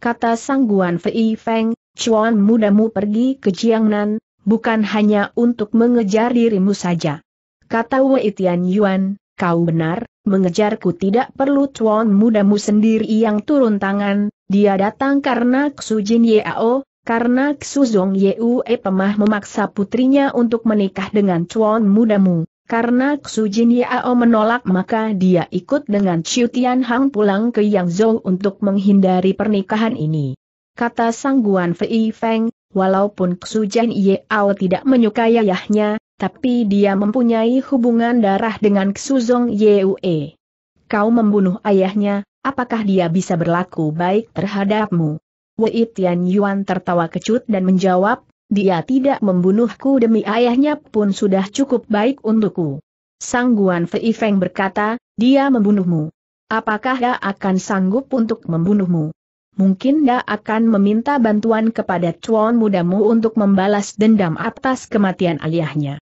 Kata Guan Fei Feng, Chuan mudamu pergi ke Jiangnan, bukan hanya untuk mengejar dirimu saja. Kata Wei Tian Yuan, kau benar, mengejarku tidak perlu Chuan mudamu sendiri yang turun tangan, dia datang karena Xu Jin Yao, karena Xu Zong Yue Pemah memaksa putrinya untuk menikah dengan cuan mudamu. Karena Xu Jin Yao menolak maka dia ikut dengan Xu Tian Hang pulang ke Yangzhou untuk menghindari pernikahan ini. Kata sangguan Fei Feng, walaupun Xu Jin Yao tidak menyukai ayahnya, tapi dia mempunyai hubungan darah dengan Xu Zong Yue. Kau membunuh ayahnya, apakah dia bisa berlaku baik terhadapmu? Wei Tian Yuan tertawa kecut dan menjawab, dia tidak membunuhku demi ayahnya pun sudah cukup baik untukku. Sang Guan Fei Feng berkata, dia membunuhmu. Apakah dia akan sanggup untuk membunuhmu? Mungkin dia akan meminta bantuan kepada cuan mudamu untuk membalas dendam atas kematian ayahnya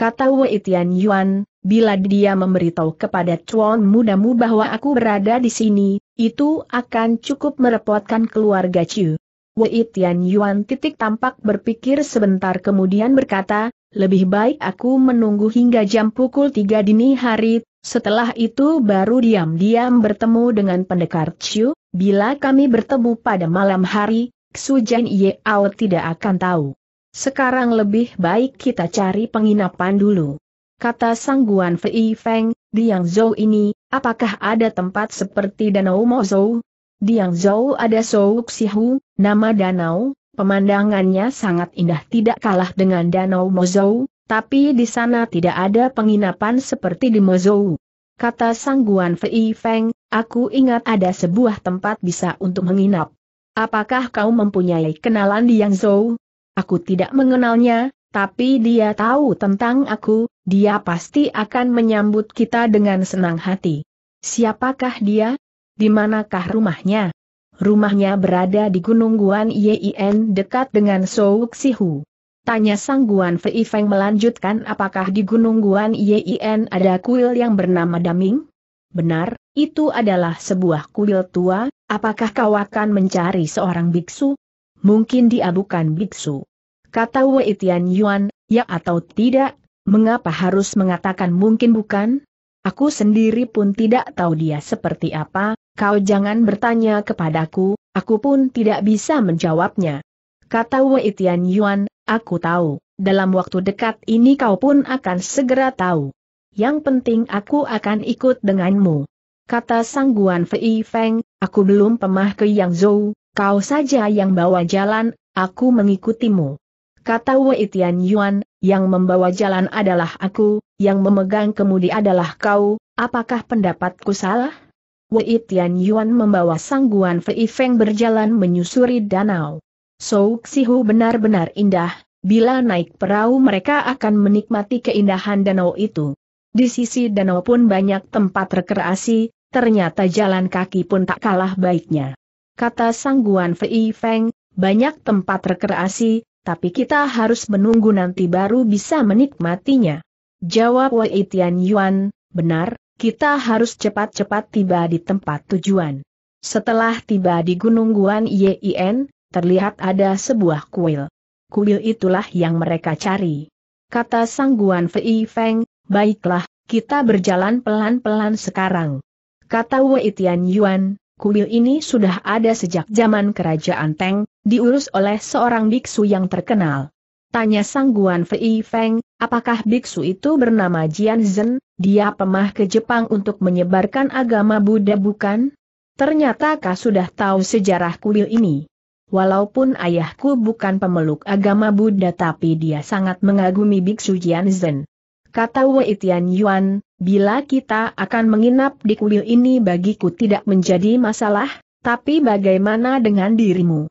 kata Wei Tian Yuan, bila dia memberitahu kepada Chuan mudamu bahwa aku berada di sini, itu akan cukup merepotkan keluarga Chu. Wei Tian Yuan titik tampak berpikir sebentar kemudian berkata, lebih baik aku menunggu hingga jam pukul 3 dini hari, setelah itu baru diam-diam bertemu dengan pendekar Chu, bila kami bertemu pada malam hari, Xu Jian Yeao tidak akan tahu. Sekarang lebih baik kita cari penginapan dulu. Kata Sang Guan Fei Feng, Yang Zhou ini, apakah ada tempat seperti Danau Di Yang Zhou ada Zhou Sihu, nama danau, pemandangannya sangat indah tidak kalah dengan Danau Zhou, tapi di sana tidak ada penginapan seperti di Zhou. Kata Sang Guan Fei Feng, aku ingat ada sebuah tempat bisa untuk menginap. Apakah kau mempunyai kenalan Yang Zhou? Aku tidak mengenalnya, tapi dia tahu tentang aku, dia pasti akan menyambut kita dengan senang hati. Siapakah dia? Di manakah rumahnya? Rumahnya berada di Gunung Guan Yien dekat dengan Souk Sihu. Tanya Sang Guan Fei Feng melanjutkan apakah di Gunung Guan Yien ada kuil yang bernama Daming? Benar, itu adalah sebuah kuil tua, apakah kau akan mencari seorang biksu? Mungkin dia bukan biksu kata Wei Tian Yuan, ya atau tidak, mengapa harus mengatakan mungkin bukan? Aku sendiri pun tidak tahu dia seperti apa, kau jangan bertanya kepadaku, aku pun tidak bisa menjawabnya. Kata Wei Tian Yuan, aku tahu, dalam waktu dekat ini kau pun akan segera tahu. Yang penting aku akan ikut denganmu. Kata sangguan Fei Feng, aku belum pemah ke Yang Zhou, kau saja yang bawa jalan, aku mengikutimu. Kata Wei Tian Yuan, yang membawa jalan adalah aku, yang memegang kemudi adalah kau, apakah pendapatku salah? Wei Tian Yuan membawa sangguan Fei Feng berjalan menyusuri danau. Souk Xihu benar-benar indah, bila naik perahu mereka akan menikmati keindahan danau itu. Di sisi danau pun banyak tempat rekreasi, ternyata jalan kaki pun tak kalah baiknya. Kata sangguan Fei Feng, banyak tempat rekreasi, tapi kita harus menunggu nanti baru bisa menikmatinya. Jawab Wei Tian Yuan, benar, kita harus cepat-cepat tiba di tempat tujuan. Setelah tiba di Gunung Guan Yin, terlihat ada sebuah kuil. Kuil itulah yang mereka cari. Kata Sang Guan Fei Feng, baiklah, kita berjalan pelan-pelan sekarang. Kata Wei Tian Yuan, kuil ini sudah ada sejak zaman kerajaan Teng, diurus oleh seorang biksu yang terkenal. Tanya sangguan Fei Feng, apakah biksu itu bernama Jian Zhen, dia pemah ke Jepang untuk menyebarkan agama Buddha bukan? Ternyata kau sudah tahu sejarah kuil ini. Walaupun ayahku bukan pemeluk agama Buddha tapi dia sangat mengagumi biksu Jian Zhen. Kata Wei Tian Yuan, bila kita akan menginap di kuil ini bagiku tidak menjadi masalah, tapi bagaimana dengan dirimu?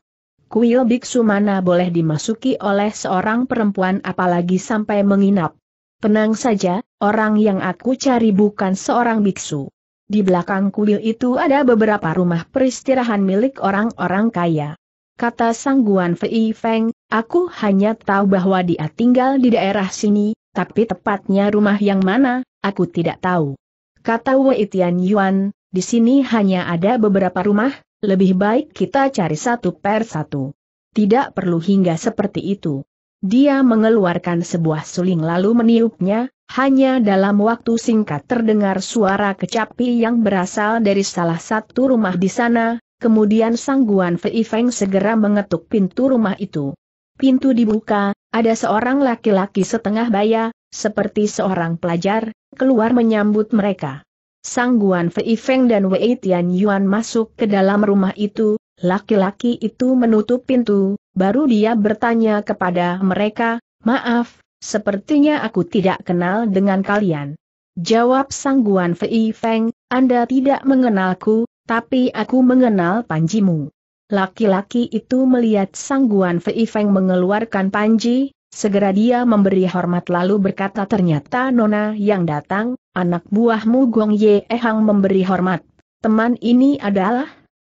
Kuil biksu mana boleh dimasuki oleh seorang perempuan apalagi sampai menginap? Tenang saja, orang yang aku cari bukan seorang biksu. Di belakang kuil itu ada beberapa rumah peristirahan milik orang-orang kaya. Kata Sangguan Fei Feng, aku hanya tahu bahwa dia tinggal di daerah sini, tapi tepatnya rumah yang mana, aku tidak tahu. Kata Wei Tian Yuan, di sini hanya ada beberapa rumah, lebih baik kita cari satu per satu. Tidak perlu hingga seperti itu. Dia mengeluarkan sebuah suling lalu meniupnya, hanya dalam waktu singkat terdengar suara kecapi yang berasal dari salah satu rumah di sana, kemudian sang Guan Fei Feng segera mengetuk pintu rumah itu. Pintu dibuka, ada seorang laki-laki setengah baya, seperti seorang pelajar, keluar menyambut mereka. Sang Guan Fei Feng dan Wei Tian Yuan masuk ke dalam rumah itu, laki-laki itu menutup pintu, baru dia bertanya kepada mereka, maaf, sepertinya aku tidak kenal dengan kalian. Jawab Sang Guan Fei Feng, Anda tidak mengenalku, tapi aku mengenal Panjimu. Laki-laki itu melihat sangguan Fei Feng mengeluarkan panji, segera dia memberi hormat lalu berkata ternyata Nona yang datang, anak buahmu Gong Ye Hang memberi hormat. Teman ini adalah?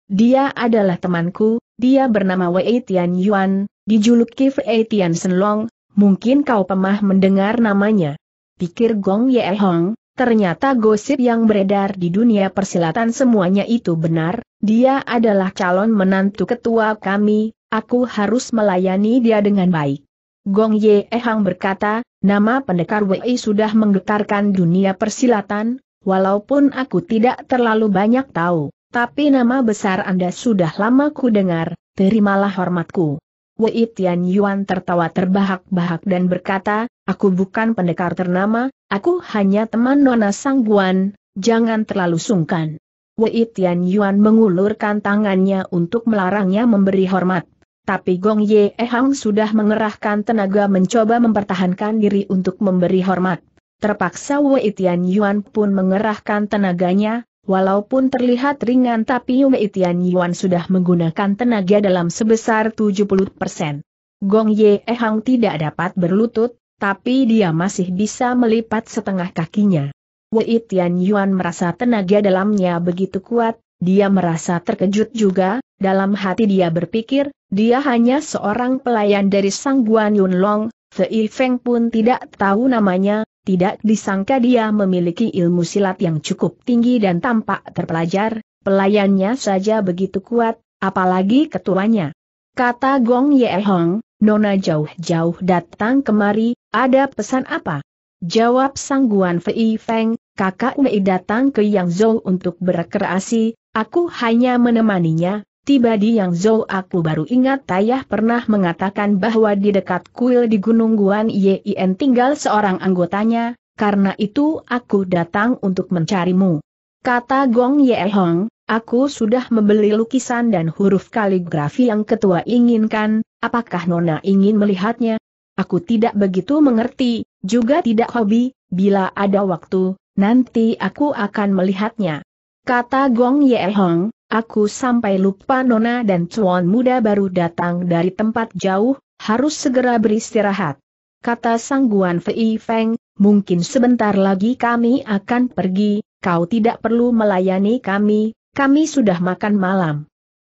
Dia adalah temanku, dia bernama Wei Tian Yuan, dijuluki Fei Tian Senlong, mungkin kau pemah mendengar namanya. Pikir Gong Ye Ehang, Ternyata gosip yang beredar di dunia persilatan semuanya itu benar, dia adalah calon menantu ketua kami, aku harus melayani dia dengan baik. Gong Ye Hang berkata, nama pendekar Wei sudah menggetarkan dunia persilatan, walaupun aku tidak terlalu banyak tahu, tapi nama besar Anda sudah lama ku dengar, terimalah hormatku. Wei Tian Yuan tertawa terbahak-bahak dan berkata, aku bukan pendekar ternama, Aku hanya teman Nona Sangguan, jangan terlalu sungkan. Wei Tian Yuan mengulurkan tangannya untuk melarangnya memberi hormat. Tapi Gong Ye Ehang sudah mengerahkan tenaga mencoba mempertahankan diri untuk memberi hormat. Terpaksa Wei Tian Yuan pun mengerahkan tenaganya, walaupun terlihat ringan tapi Wei Tian Yuan sudah menggunakan tenaga dalam sebesar 70%. Gong Ye Ehang tidak dapat berlutut, tapi dia masih bisa melipat setengah kakinya. Wei Tian Yuan merasa tenaga dalamnya begitu kuat, dia merasa terkejut juga, dalam hati dia berpikir, dia hanya seorang pelayan dari Sang Guan Yun Long, Fei Feng pun tidak tahu namanya, tidak disangka dia memiliki ilmu silat yang cukup tinggi dan tampak terpelajar, pelayannya saja begitu kuat, apalagi ketuanya. Kata Gong Ye Hong, Nona jauh-jauh datang kemari, ada pesan apa? Jawab Sang Guan Fei Feng, kakak Nei datang ke Yang Zhou untuk berkreasi, aku hanya menemaninya, tiba di Yang Zhou aku baru ingat ayah pernah mengatakan bahwa di dekat kuil di Gunung Guan Yin tinggal seorang anggotanya, karena itu aku datang untuk mencarimu. Kata Gong Ye Hong, aku sudah membeli lukisan dan huruf kaligrafi yang ketua inginkan, apakah Nona ingin melihatnya? Aku tidak begitu mengerti, juga tidak hobi, bila ada waktu, nanti aku akan melihatnya. Kata Gong Ye Hong, aku sampai lupa Nona dan Cuan muda baru datang dari tempat jauh, harus segera beristirahat. Kata Sang Guan Fei Feng, mungkin sebentar lagi kami akan pergi, kau tidak perlu melayani kami, kami sudah makan malam.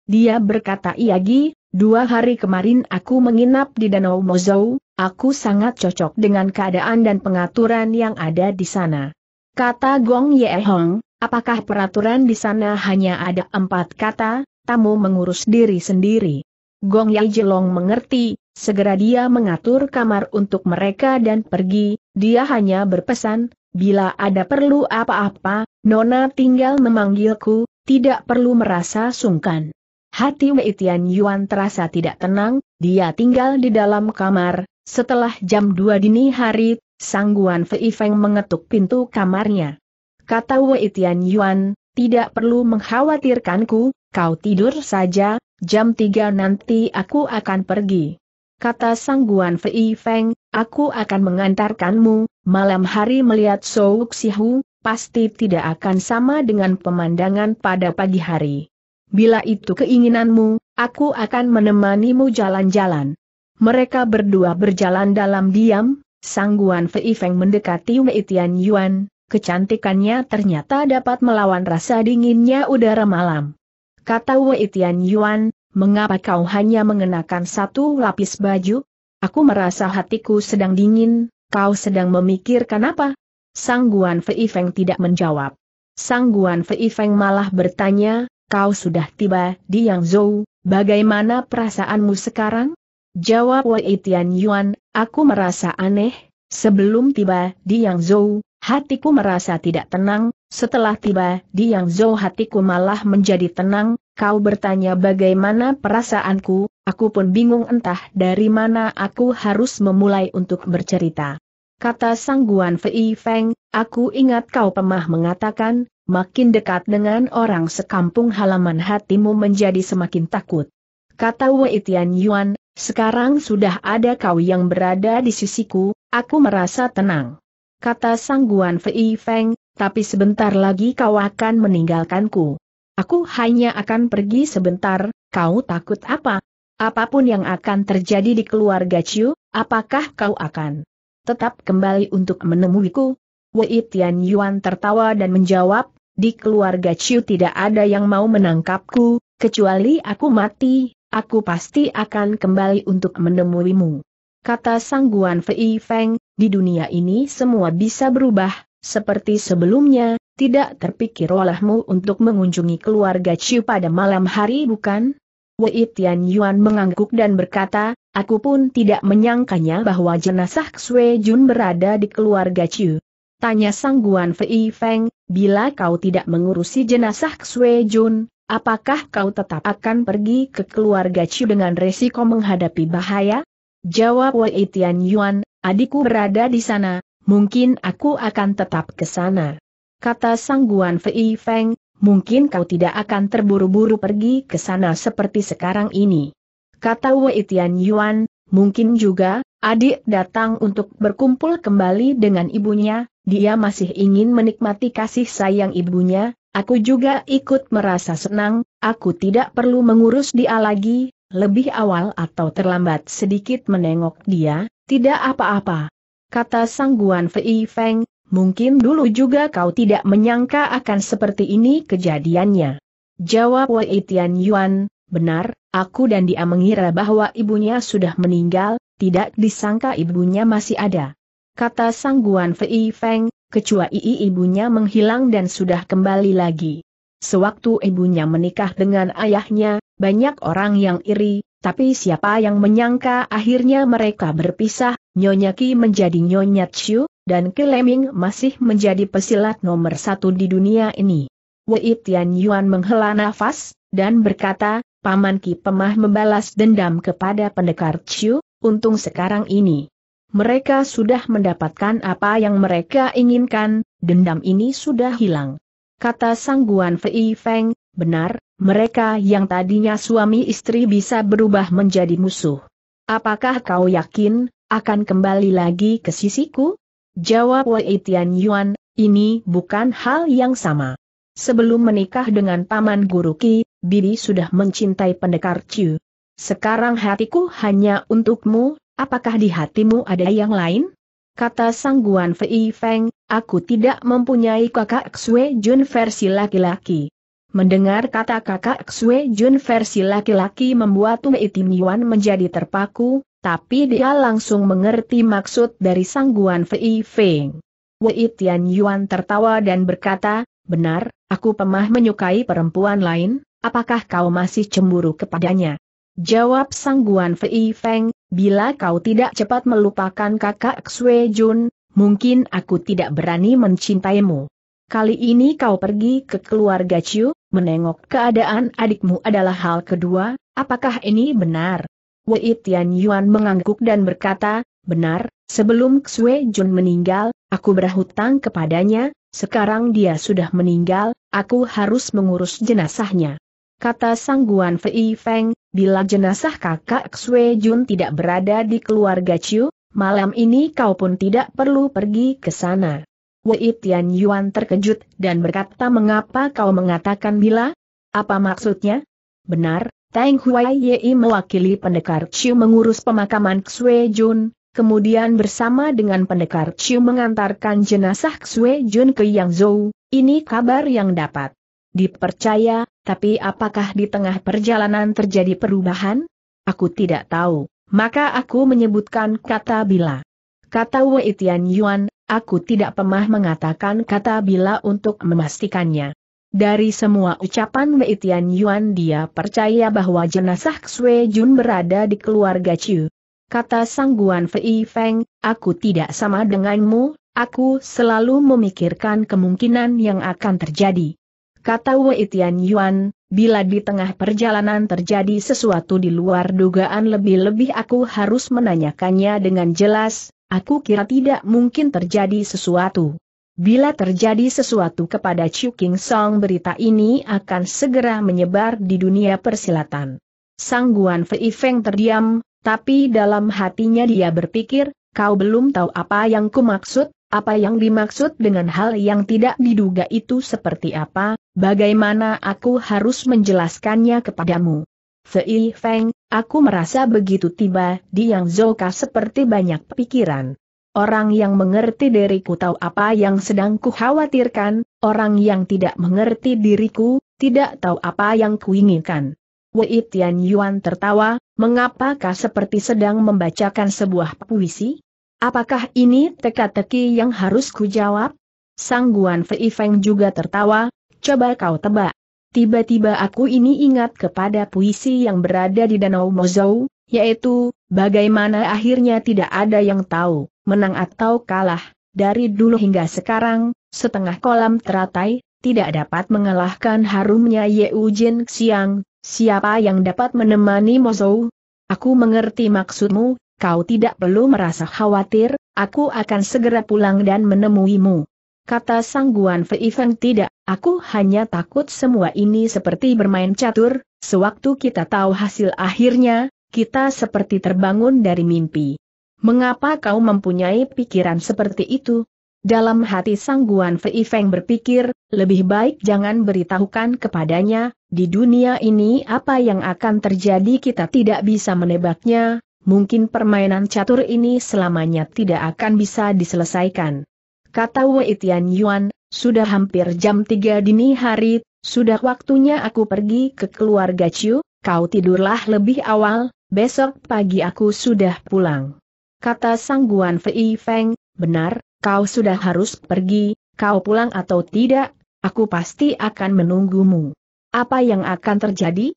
Dia berkata Iagi, dua hari kemarin aku menginap di Danau Mozou, Aku sangat cocok dengan keadaan dan pengaturan yang ada di sana. Kata Gong Ye Hong, apakah peraturan di sana hanya ada empat kata, tamu mengurus diri sendiri. Gong Ye Jelong mengerti, segera dia mengatur kamar untuk mereka dan pergi, dia hanya berpesan, bila ada perlu apa-apa, Nona tinggal memanggilku, tidak perlu merasa sungkan. Hati Wei Tian Yuan terasa tidak tenang, dia tinggal di dalam kamar, setelah jam dua dini hari, Sangguan Fei Feng mengetuk pintu kamarnya. Kata Wei Tian Yuan, tidak perlu mengkhawatirkanku, kau tidur saja, jam tiga nanti aku akan pergi. Kata Sangguan Fei Feng, aku akan mengantarkanmu, malam hari melihat Souk Sihu, pasti tidak akan sama dengan pemandangan pada pagi hari. Bila itu keinginanmu, aku akan menemanimu jalan-jalan. Mereka berdua berjalan dalam diam, sangguan Fei Feng mendekati Wei Tian Yuan, kecantikannya ternyata dapat melawan rasa dinginnya udara malam. Kata Wei Tian Yuan, mengapa kau hanya mengenakan satu lapis baju? Aku merasa hatiku sedang dingin, kau sedang memikirkan apa? Sangguan Fei Feng tidak menjawab. Sangguan Fei Feng malah bertanya, kau sudah tiba di Yangzhou, bagaimana perasaanmu sekarang? Jawab Wei Tian Yuan, aku merasa aneh, sebelum tiba di Yang Zhou, hatiku merasa tidak tenang, setelah tiba di Yang Zhou hatiku malah menjadi tenang, kau bertanya bagaimana perasaanku, aku pun bingung entah dari mana aku harus memulai untuk bercerita. Kata sangguan Fei Feng, aku ingat kau pemah mengatakan, makin dekat dengan orang sekampung halaman hatimu menjadi semakin takut. Kata Wei Tian Yuan, sekarang sudah ada kau yang berada di sisiku, aku merasa tenang. Kata sangguan Fei Feng, tapi sebentar lagi kau akan meninggalkanku. Aku hanya akan pergi sebentar, kau takut apa? Apapun yang akan terjadi di keluarga Chiu, apakah kau akan tetap kembali untuk menemuiku? Wei Tian Yuan tertawa dan menjawab, di keluarga Chiu tidak ada yang mau menangkapku, kecuali aku mati, aku pasti akan kembali untuk menemuimu. Kata Sang Guan Fei Feng, di dunia ini semua bisa berubah, seperti sebelumnya, tidak terpikir olehmu untuk mengunjungi keluarga Ciu pada malam hari bukan? Wei Tian Yuan mengangguk dan berkata, aku pun tidak menyangkanya bahwa jenazah Xue Jun berada di keluarga Ciu. Tanya Sang Guan Fei Feng, bila kau tidak mengurusi jenazah Xue Jun, Apakah kau tetap akan pergi ke keluarga Chu dengan resiko menghadapi bahaya? Jawab Wei Tian Yuan, adikku berada di sana, mungkin aku akan tetap ke sana. Kata Sang Guan Fei Feng, mungkin kau tidak akan terburu-buru pergi ke sana seperti sekarang ini. Kata Wei Tian Yuan, mungkin juga, adik datang untuk berkumpul kembali dengan ibunya, dia masih ingin menikmati kasih sayang ibunya, aku juga ikut merasa senang, aku tidak perlu mengurus dia lagi, lebih awal atau terlambat sedikit menengok dia, tidak apa-apa. Kata sangguan Fei Feng, mungkin dulu juga kau tidak menyangka akan seperti ini kejadiannya. Jawab Wei Tian Yuan, benar, aku dan dia mengira bahwa ibunya sudah meninggal, tidak disangka ibunya masih ada kata sangguan Fei Feng, kecuali ibunya menghilang dan sudah kembali lagi. Sewaktu ibunya menikah dengan ayahnya, banyak orang yang iri, tapi siapa yang menyangka akhirnya mereka berpisah, Nyonya Ki menjadi Nyonya Chiu, dan Keleming masih menjadi pesilat nomor satu di dunia ini. Wei Tian Yuan menghela nafas, dan berkata, Paman Ki Pemah membalas dendam kepada pendekar Chiu, untung sekarang ini mereka sudah mendapatkan apa yang mereka inginkan, dendam ini sudah hilang. Kata sangguan Fei Feng, benar, mereka yang tadinya suami istri bisa berubah menjadi musuh. Apakah kau yakin, akan kembali lagi ke sisiku? Jawab Wei Tian Yuan, ini bukan hal yang sama. Sebelum menikah dengan Paman Guru Ki, Bibi sudah mencintai pendekar Chu. Sekarang hatiku hanya untukmu apakah di hatimu ada yang lain? Kata Sang Guan Fei Feng, aku tidak mempunyai kakak Xue Jun versi laki-laki. Mendengar kata kakak Xue Jun versi laki-laki membuat Wei Tim Yuan menjadi terpaku, tapi dia langsung mengerti maksud dari Sang Guan Fei Feng. Wei Tian Yuan tertawa dan berkata, benar, aku pemah menyukai perempuan lain, apakah kau masih cemburu kepadanya? Jawab Sang Guan Fei Feng, Bila kau tidak cepat melupakan kakak Xue Jun, mungkin aku tidak berani mencintaimu. Kali ini kau pergi ke keluarga Ciu, menengok keadaan adikmu adalah hal kedua, apakah ini benar? Wei Tian Yuan mengangguk dan berkata, benar, sebelum Xue Jun meninggal, aku berhutang kepadanya, sekarang dia sudah meninggal, aku harus mengurus jenazahnya kata sangguan Fei Feng, bila jenazah kakak Xue Jun tidak berada di keluarga Chiu, malam ini kau pun tidak perlu pergi ke sana. Wei Tian Yuan terkejut dan berkata mengapa kau mengatakan bila? Apa maksudnya? Benar, Tang Huai Yei mewakili pendekar Chiu mengurus pemakaman Xue Jun, kemudian bersama dengan pendekar Chiu mengantarkan jenazah Xue Jun ke Yangzhou, ini kabar yang dapat Dipercaya, tapi apakah di tengah perjalanan terjadi perubahan? Aku tidak tahu, maka aku menyebutkan kata bila. Kata Wei Tian Yuan, aku tidak pemah mengatakan kata bila untuk memastikannya. Dari semua ucapan Wei Tian Yuan dia percaya bahwa jenazah Xue Jun berada di keluarga Chu. Kata Sang Guan Fei Feng, aku tidak sama denganmu, aku selalu memikirkan kemungkinan yang akan terjadi kata Wei Tian Yuan, bila di tengah perjalanan terjadi sesuatu di luar dugaan lebih-lebih aku harus menanyakannya dengan jelas, aku kira tidak mungkin terjadi sesuatu. Bila terjadi sesuatu kepada Chu King Song berita ini akan segera menyebar di dunia persilatan. Sang Guan Fei Feng terdiam, tapi dalam hatinya dia berpikir, kau belum tahu apa yang kumaksud, apa yang dimaksud dengan hal yang tidak diduga itu seperti apa, bagaimana aku harus menjelaskannya kepadamu? Fei Feng, aku merasa begitu tiba di Yang Zoka seperti banyak pikiran. Orang yang mengerti diriku tahu apa yang sedang kukhawatirkan, orang yang tidak mengerti diriku, tidak tahu apa yang kuinginkan. Wei Tian Yuan tertawa, mengapakah seperti sedang membacakan sebuah puisi? Apakah ini teka-teki yang harus kujawab? Sang Guan Fei Feng juga tertawa, coba kau tebak. Tiba-tiba aku ini ingat kepada puisi yang berada di Danau Mozou, yaitu, bagaimana akhirnya tidak ada yang tahu, menang atau kalah, dari dulu hingga sekarang, setengah kolam teratai, tidak dapat mengalahkan harumnya Ye Jin Xiang, siapa yang dapat menemani Mozou? Aku mengerti maksudmu, kau tidak perlu merasa khawatir, aku akan segera pulang dan menemuimu. Kata sangguan Fei Feng tidak, aku hanya takut semua ini seperti bermain catur, sewaktu kita tahu hasil akhirnya, kita seperti terbangun dari mimpi. Mengapa kau mempunyai pikiran seperti itu? Dalam hati sangguan Fei Feng berpikir, lebih baik jangan beritahukan kepadanya, di dunia ini apa yang akan terjadi kita tidak bisa menebaknya, mungkin permainan catur ini selamanya tidak akan bisa diselesaikan. Kata Wei Tian Yuan, sudah hampir jam 3 dini hari, sudah waktunya aku pergi ke keluarga Chiu, kau tidurlah lebih awal, besok pagi aku sudah pulang. Kata sangguan Fei Feng, benar, kau sudah harus pergi, kau pulang atau tidak, aku pasti akan menunggumu. Apa yang akan terjadi?